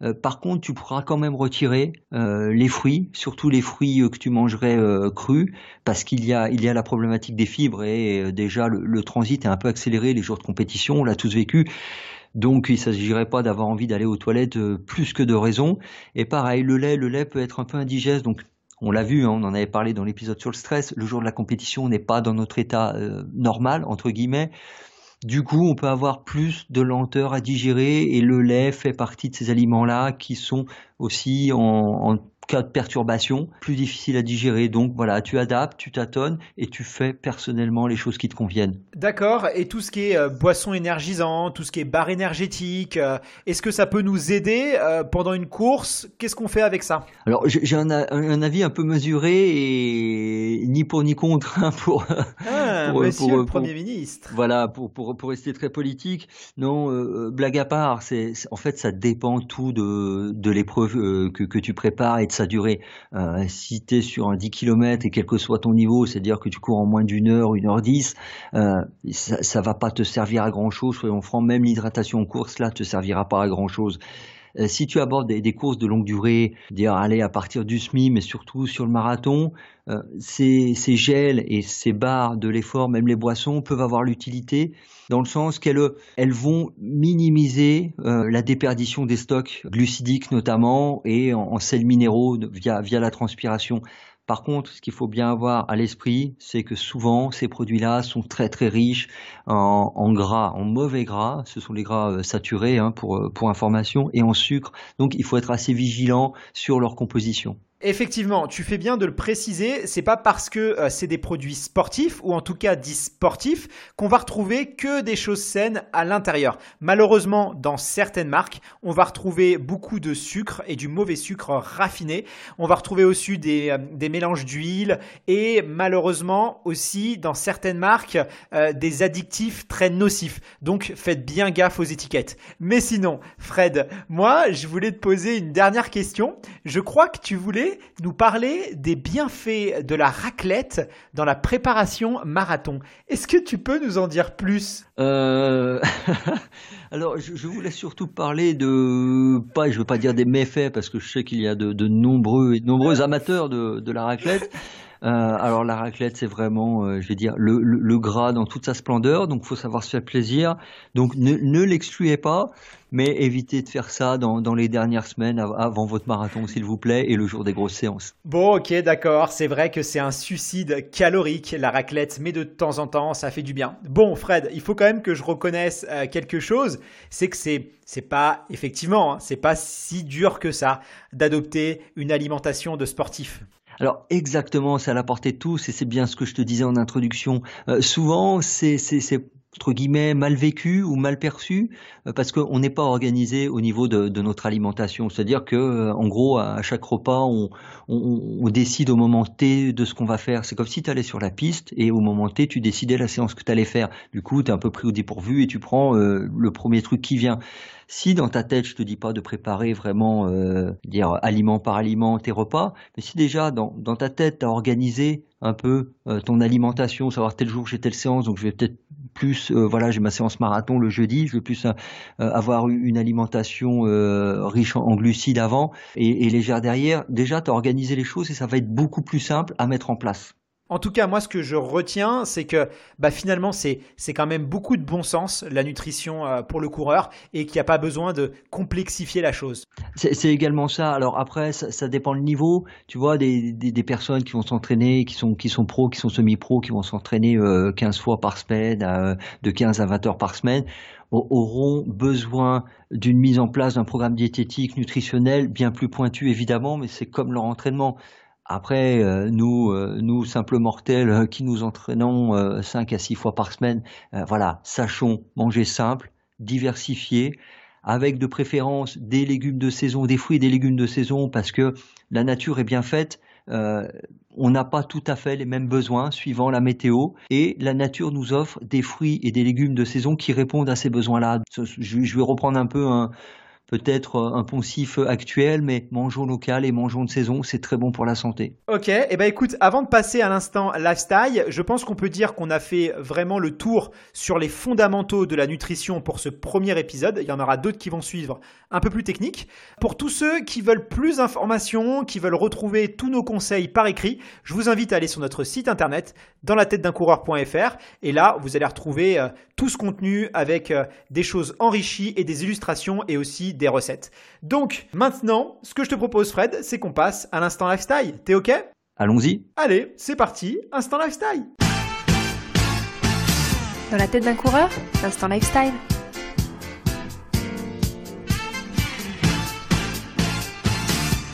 Euh, par contre, tu pourras quand même retirer euh, les fruits, surtout les fruits euh, que tu mangerais crus, parce qu'il y a il y a la problématique des fibres et déjà le, transit est un peu accéléré les jours de compétition, on l'a tous vécu. Donc il ne s'agirait pas d'avoir envie d'aller aux toilettes plus que de raison. Et pareil, le lait, le lait peut être un peu indigeste, donc on l'a vu, hein, on en avait parlé dans l'épisode sur le stress. Le jour de la compétition, on n'est pas dans notre état normal entre guillemets. Du coup, on peut avoir plus de lenteur à digérer et le lait fait partie de ces aliments-là qui sont aussi en, cas de perturbation, plus difficile à digérer. Donc voilà, tu adaptes, tu tâtonnes et tu fais personnellement les choses qui te conviennent. D'accord. Et tout ce qui est euh, boisson énergisante, tout ce qui est barre énergétique, euh, est-ce que ça peut nous aider euh, pendant une course Qu'est-ce qu'on fait avec ça Alors j'ai un, avis un peu mesuré et ni pour ni contre hein, ah, pour, Monsieur le Premier ministre. Voilà, pour, pour, rester très politique. Non, blague à part, c'est en fait ça dépend tout de, de l'épreuve que, que tu prépares et de sa durée euh, si tu es sur un 10 km et quel que soit ton niveau, c'est-à-dire que tu cours en moins d'une heure, une heure dix, euh, ça, ne va pas te servir à grand-chose, soyons francs, même l'hydratation en course, là, te servira pas à grand-chose. Euh, si tu abordes des, courses de longue durée, dire aller à partir du SMI, mais surtout sur le marathon, euh, ces, gels et ces barres de l'effort, même les boissons, peuvent avoir l'utilité dans le sens qu'elles euh, vont minimiser la déperdition des stocks glucidiques notamment et en, sels minéraux via la transpiration. Par contre, ce qu'il faut bien avoir à l'esprit, c'est que souvent, ces produits-là sont très très riches en, gras, en mauvais gras. Ce sont les gras euh, saturés, hein, pour, euh, pour information, et en sucre. Donc, il faut être assez vigilant sur leur composition. Effectivement, tu fais bien de le préciser, c'est pas parce que euh, c'est des produits sportifs ou en tout cas dits sportifs qu'on va retrouver que des choses saines à l'intérieur. Malheureusement, dans certaines marques, on va retrouver beaucoup de sucre et du mauvais sucre raffiné. On va retrouver aussi des, euh, des mélanges d'huile et malheureusement aussi dans certaines marques euh, des addictifs très nocifs. Donc faites bien gaffe aux étiquettes. Mais sinon, Fred, moi je voulais te poser une dernière question. Je crois que tu voulais nous parler des bienfaits de la raclette dans la préparation marathon. Est-ce que tu peux nous en dire plus euh, Alors, je, voulais surtout parler de, pas, je veux pas dire des méfaits parce que je sais qu'il y a de, nombreux nombreux amateurs de la raclette. Euh, alors la raclette, c'est vraiment, euh, je vais dire, le, gras dans toute sa splendeur, donc faut savoir se faire plaisir. Donc ne, l'excluez pas, mais évitez de faire ça dans, les dernières semaines avant votre marathon, s'il vous plaît, et le jour des grosses séances. Bon, ok, d'accord, c'est vrai que c'est un suicide calorique, la raclette, mais de temps en temps, ça fait du bien. Bon, Fred, il faut quand même que je reconnaisse euh, quelque chose, c'est que c'est c'est pas effectivement, hein, c'est pas si dur que ça d'adopter une alimentation de sportif. Alors exactement, c'est à la portée de tous, et c'est bien ce que je te disais en introduction. Euh, souvent, c'est entre guillemets mal vécu ou mal perçu euh, parce qu'on n'est pas organisé au niveau de, de notre alimentation. C'est-à-dire que euh, en gros à chaque repas on, on, on décide au moment T de ce qu'on va faire. C'est comme si tu allais sur la piste et au moment T tu décidais la séance que tu allais faire. Du coup tu es un peu pris au dépourvu et tu prends euh, le premier truc qui vient. Si dans ta tête je te dis pas de préparer vraiment dire aliment par aliment tes repas, mais si déjà dans, dans ta tête tu as organisé un peu ton alimentation, savoir tel jour j'ai telle séance, donc je vais peut-être plus euh, voilà j'ai ma séance marathon le jeudi je veux plus euh, euh, avoir une alimentation riche en glucides avant et, et légère derrière déjà tu as organisé les choses et ça va être beaucoup plus simple à mettre en place en tout cas, moi, ce que je retiens, c'est que bah, finalement, c'est quand même beaucoup de bon sens, la nutrition euh, pour le coureur, et qu'il n'y a pas besoin de complexifier la chose. C'est également ça. Alors après, ça, dépend le niveau. Tu vois, des, personnes qui vont s'entraîner, qui sont, qui pros, qui sont semi-pros, qui vont s'entraîner 15 euh, fois par semaine, euh, de 15 à 20 heures par semaine, auront besoin d'une mise en place d'un programme diététique, nutritionnel, bien plus pointu évidemment, mais c'est comme leur entraînement. Après, euh, nous, euh, nous simples mortels euh, qui nous entraînons 5 à 6 fois par semaine, voilà, sachons manger simple, diversifié, avec de préférence des légumes de saison, des fruits et des légumes de saison, parce que la nature est bien faite. on n'a pas tout à fait les mêmes besoins suivant la météo et la nature nous offre des fruits et des légumes de saison qui répondent à ces besoins-là. Je, je vais reprendre un peu un, peut-être euh, un poncif actuel, mais mangeons local et mangeons de saison, c'est très bon pour la santé. Ok, et eh bien ben écoute, avant de passer à l'instant lifestyle, je pense qu'on peut dire qu'on a fait vraiment le tour sur les fondamentaux de la nutrition pour ce premier épisode. Il y en aura d'autres qui vont suivre, un peu plus techniques. Pour tous ceux qui veulent plus d'informations, qui veulent retrouver tous nos conseils par écrit, je vous invite à aller sur notre site internet dans la tête d'un coureur.fr et là, vous allez retrouver euh, tout ce contenu avec euh, des choses enrichies et des illustrations et aussi des recettes. Donc maintenant, ce que je te propose Fred, c'est qu'on passe à l'instant lifestyle. T'es ok Allons-y. Allez, c'est parti, instant lifestyle. Dans la tête d'un coureur, l'instant lifestyle.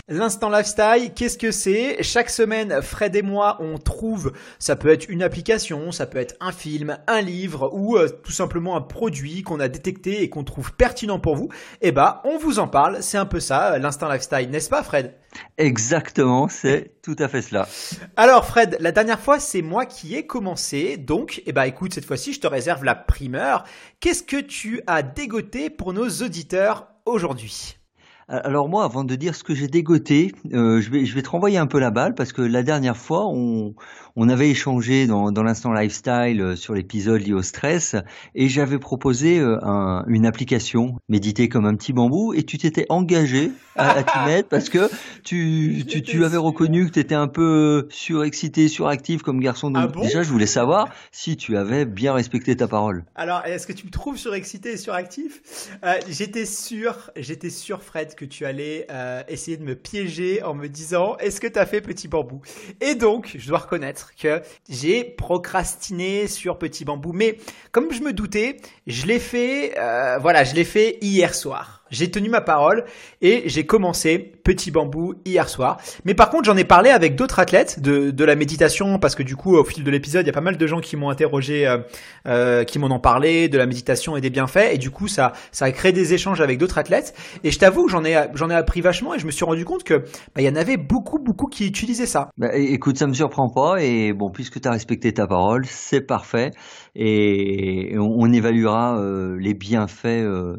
L'instant lifestyle, qu'est-ce que c'est Chaque semaine, Fred et moi, on trouve, ça peut être une application, ça peut être un film, un livre ou euh, tout simplement un produit qu'on a détecté et qu'on trouve pertinent pour vous. Eh bah, on vous en parle, c'est un peu ça, euh, l'instant lifestyle, n'est-ce pas Fred Exactement, c'est tout à fait cela. Alors Fred, la dernière fois, c'est moi qui ai commencé, donc, eh ben écoute, cette fois-ci, je te réserve la primeur. Qu'est-ce que tu as dégoté pour nos auditeurs aujourd'hui alors moi, avant de dire ce que j'ai dégoté, euh, je, vais, je vais te renvoyer un peu la balle parce que la dernière fois, on, on avait échangé dans, l'instant lifestyle euh, sur l'épisode lié au stress et j'avais proposé euh, une application, méditer comme un petit bambou, et tu t'étais engagé à, à t'y mettre parce que tu, tu, avais reconnu que tu étais un peu surexcité, suractif comme garçon. De... Ah déjà, je voulais savoir si tu avais bien respecté ta parole. Alors, est-ce que tu me trouves surexcité et suractif euh, J'étais sûr, j'étais sûr, Fred, que tu allais essayer de me piéger en me disant est-ce que tu as fait petit bambou Et donc, je dois reconnaître que j'ai procrastiné sur Petit Bambou, mais comme je me doutais, je l'ai fait, euh, voilà, je l'ai fait hier soir. J'ai tenu ma parole et j'ai commencé Petit Bambou hier soir. Mais par contre, j'en ai parlé avec d'autres athlètes de, la méditation parce que du coup, au fil de l'épisode, il y a pas mal de gens qui m'ont interrogé, euh, euh, qui m'ont en parlé de la méditation et des bienfaits. Et du coup, ça, ça a créé des échanges avec d'autres athlètes. Et je t'avoue j'en ai, j'en ai appris vachement et je me suis rendu compte que bah, il y en avait beaucoup, beaucoup qui utilisaient ça. Bah, écoute, ça me surprend pas. Et bon, puisque tu as respecté ta parole, c'est parfait. Et on, évaluera euh, les bienfaits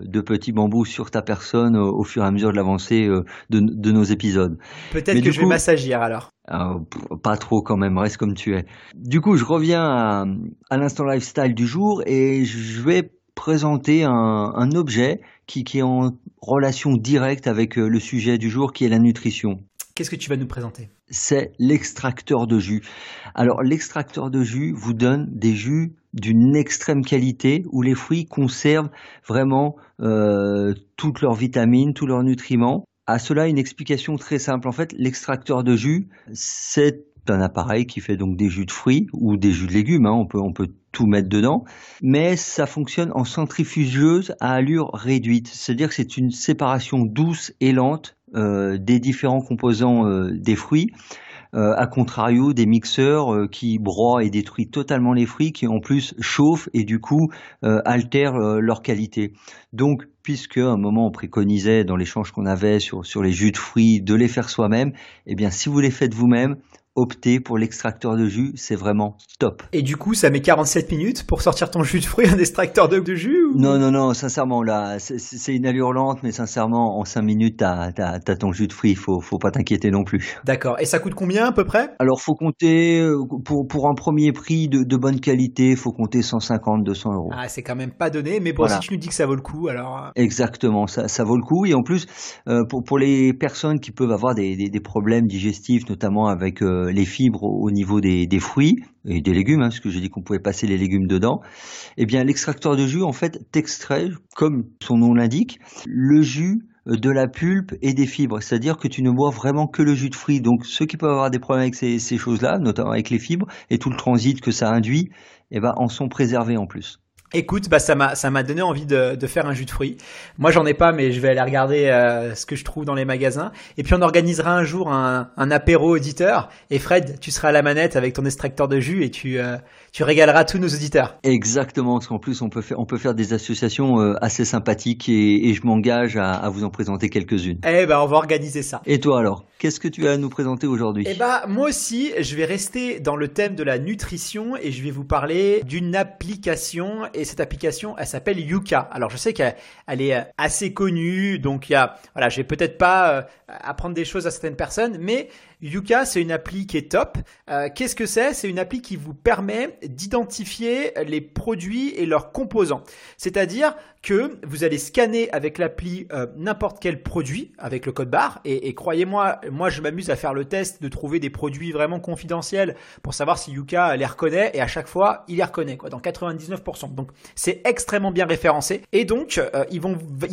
de Petit Bambou sur personne au, fur et à mesure de l'avancée euh, de, nos épisodes. Peut-être que je vais m'assagir alors. Euh, pas trop quand même, reste comme tu es. Du coup, je reviens à, l'instant lifestyle du jour et je vais présenter un, objet qui, est en relation directe avec euh, le sujet du jour qui est la nutrition. Qu'est-ce que tu vas nous présenter c'est l'extracteur de jus. Alors l'extracteur de jus vous donne des jus d'une extrême qualité où les fruits conservent vraiment euh, toutes leurs vitamines, tous leurs nutriments. À cela, une explication très simple. En fait, l'extracteur de jus, c'est un appareil qui fait donc des jus de fruits ou des jus de légumes. Hein. on, peut, on peut tout mettre dedans, mais ça fonctionne en centrifugeuse à allure réduite. C'est-à-dire que c'est une séparation douce et lente euh, des différents composants euh, des fruits euh, à contrario des mixeurs qui broient et détruisent totalement les fruits, qui en plus chauffent et du coup altèrent leur qualité. Donc, puisque un moment on préconisait dans l'échange qu'on avait sur, sur les jus de fruits de les faire soi-même, eh bien si vous les faites vous-même, opter pour l'extracteur de jus, c'est vraiment top. Et du coup, ça met 47 minutes pour sortir ton jus de fruit, un extracteur de, de jus ou... Non, non, non, sincèrement, là, c'est une allure lente, mais sincèrement, en 5 minutes, t'as as, ton jus de fruit, faut, faut pas t'inquiéter non plus. D'accord, et ça coûte combien à peu près Alors, faut compter, euh, pour, pour un premier prix de, de bonne qualité, faut compter 150, 200 euros. Ah, c'est quand même pas donné, mais bon, si tu nous dis que ça vaut le coup, alors... Hein. Exactement, ça, ça vaut le coup, et en plus, euh, pour, pour les personnes qui peuvent avoir des, des, problèmes digestifs, notamment avec... Euh, euh, les fibres au niveau des, fruits et des légumes, hein, parce que j'ai dit qu'on pouvait passer les légumes dedans, eh bien l'extracteur de jus en fait t'extrait, comme son nom l'indique, le jus de la pulpe et des fibres. C'est-à-dire que tu ne bois vraiment que le jus de fruits. Donc ceux qui peuvent avoir des problèmes avec ces, choses-là, notamment avec les fibres et tout le transit que ça induit, eh ben, en sont préservés en plus. Écoute, bah ça m'a ça m'a donné envie de, faire un jus de fruits. Moi j'en ai pas, mais je vais aller regarder euh, ce que je trouve dans les magasins. Et puis on organisera un jour un, apéro auditeur. Et Fred, tu seras à la manette avec ton extracteur de jus et tu euh, tu régaleras tous nos auditeurs. Exactement, parce qu'en plus on peut faire on peut faire des associations euh, assez sympathiques et, je m'engage à, vous en présenter quelques-unes. Eh ben on va organiser ça. Et toi alors, qu'est-ce que tu as à nous présenter aujourd'hui Eh ben moi aussi, je vais rester dans le thème de la nutrition et je vais vous parler d'une application. Et cette application, elle s'appelle Yuka. Alors je sais qu'elle est euh, assez connue, donc il y voilà, je vais peut-être pas euh, apprendre des choses à certaines personnes, mais Yuka, c'est une appli qui est top. Euh, qu'est-ce que c'est C'est une appli qui vous permet d'identifier les produits et leurs composants. C'est-à-dire que vous allez scanner avec l'appli euh, n'importe quel produit avec le code barre. Et, croyez-moi, moi je m'amuse à faire le test de trouver des produits vraiment confidentiels pour savoir si Yuka euh, les reconnaît. Et à chaque fois, il les reconnaît, quoi, dans 99%. Donc c'est extrêmement bien référencé. Et donc, il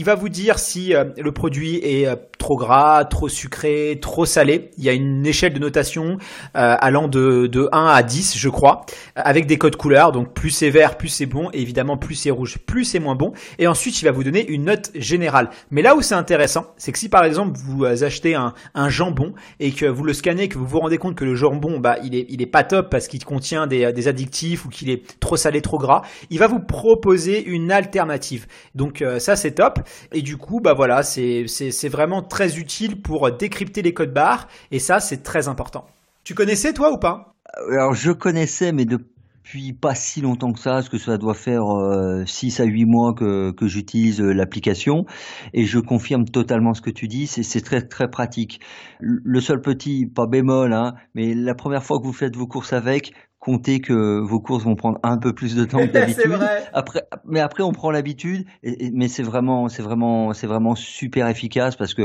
va vous dire si le produit est trop gras, trop sucré, trop salé. Il y a une échelle de notation euh, allant de, 1 à 10, je crois, avec des codes couleurs. Donc plus c'est vert, plus c'est bon, et évidemment plus c'est rouge, plus c'est moins bon. Et ensuite, il va vous donner une note générale. Mais là où c'est intéressant, c'est que si par exemple vous achetez un, jambon et que vous le scannez, que vous vous rendez compte que le jambon, bah, il est, il est pas top parce qu'il contient des, addictifs ou qu'il est trop salé, trop gras, il va vous proposer une alternative. Donc euh, ça, c'est top. Et du coup, bah voilà, c'est vraiment très utile pour décrypter les codes barres. Et ça, c'est c'est très important. Tu connaissais toi ou pas euh, Alors je connaissais, mais depuis pas si longtemps que ça, parce que ça doit faire 6 euh, à 8 mois que, j'utilise euh, l'application, et je confirme totalement ce que tu dis, c'est très très pratique. Le seul petit, pas bémol, hein, mais la première fois que vous faites vos courses avec, comptez que vos courses vont prendre un peu plus de temps que d'habitude. après, mais après, on prend l'habitude. mais c'est vraiment, c'est vraiment, c'est vraiment super efficace parce que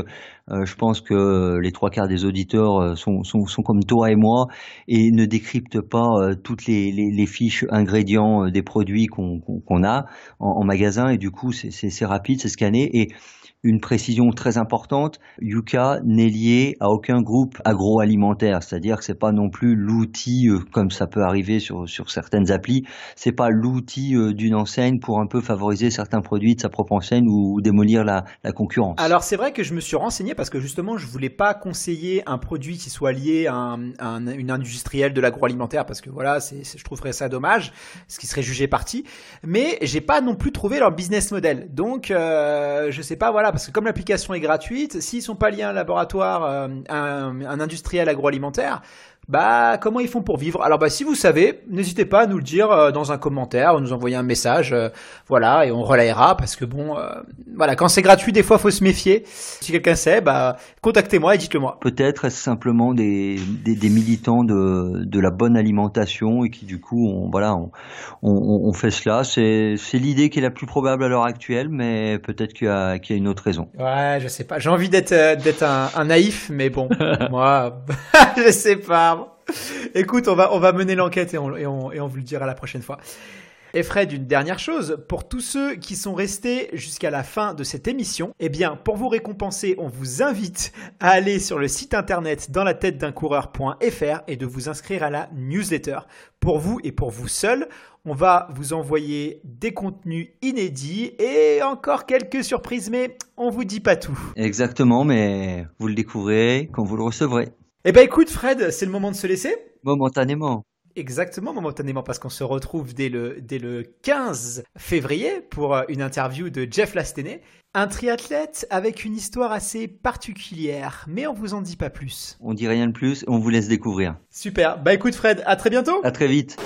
euh, je pense que les trois quarts des auditeurs euh, sont, sont, sont, comme toi et moi et ne décryptent pas euh, toutes les, les, les, fiches ingrédients des produits qu'on a en, magasin. Et du coup, c'est rapide, c'est scanné et une précision très importante, Yuka n'est lié à aucun groupe agroalimentaire, c'est-à-dire que c'est pas non plus l'outil euh, comme ça peut arriver sur, sur certaines applis, c'est pas l'outil euh, d'une enseigne pour un peu favoriser certains produits de sa propre enseigne ou, démolir la, la, concurrence. Alors c'est vrai que je me suis renseigné parce que justement je voulais pas conseiller un produit qui soit lié à, une industrielle de l'agroalimentaire parce que voilà, c'est, je trouverais ça dommage, ce qui serait jugé parti, mais j'ai pas non plus trouvé leur business model. Donc euh, je sais pas voilà parce que comme l'application est gratuite, s'ils sont pas liés à un laboratoire, euh, un industriel agroalimentaire, bah comment ils font pour vivre Alors bah si vous savez, n'hésitez pas à nous le dire euh, dans un commentaire, ou nous envoyer un message, euh, voilà, et on relayera parce que bon, euh, voilà, quand c'est gratuit, des fois faut se méfier. Si quelqu'un sait, bah contactez-moi et dites-le-moi. Peut-être est simplement des, des, militants de, de la bonne alimentation et qui du coup, on, voilà, on, on, fait cela. C'est l'idée qui est la plus probable à l'heure actuelle, mais peut-être qu'il y, y, a une autre raison. Ouais, je sais pas. J'ai envie d'être d'être un, un naïf, mais bon, moi, je sais pas. Écoute, on va, on va mener l'enquête et on, vous le dira la prochaine fois. Et Fred, une dernière chose, pour tous ceux qui sont restés jusqu'à la fin de cette émission, eh bien, pour vous récompenser, on vous invite à aller sur le site internet dans la tête d'un coureur.fr et de vous inscrire à la newsletter. Pour vous et pour vous seul, on va vous envoyer des contenus inédits et encore quelques surprises, mais on vous dit pas tout. Exactement, mais vous le découvrez quand vous le recevrez. Eh ben écoute Fred, c'est le moment de se laisser. Momentanément. Exactement, momentanément, parce qu'on se retrouve dès le, dès le 15 février pour euh, une interview de Jeff Lastené, un triathlète avec une histoire assez particulière, mais on vous en dit pas plus. On dit rien de plus, on vous laisse découvrir. Super, bah écoute Fred, à très bientôt. À très vite.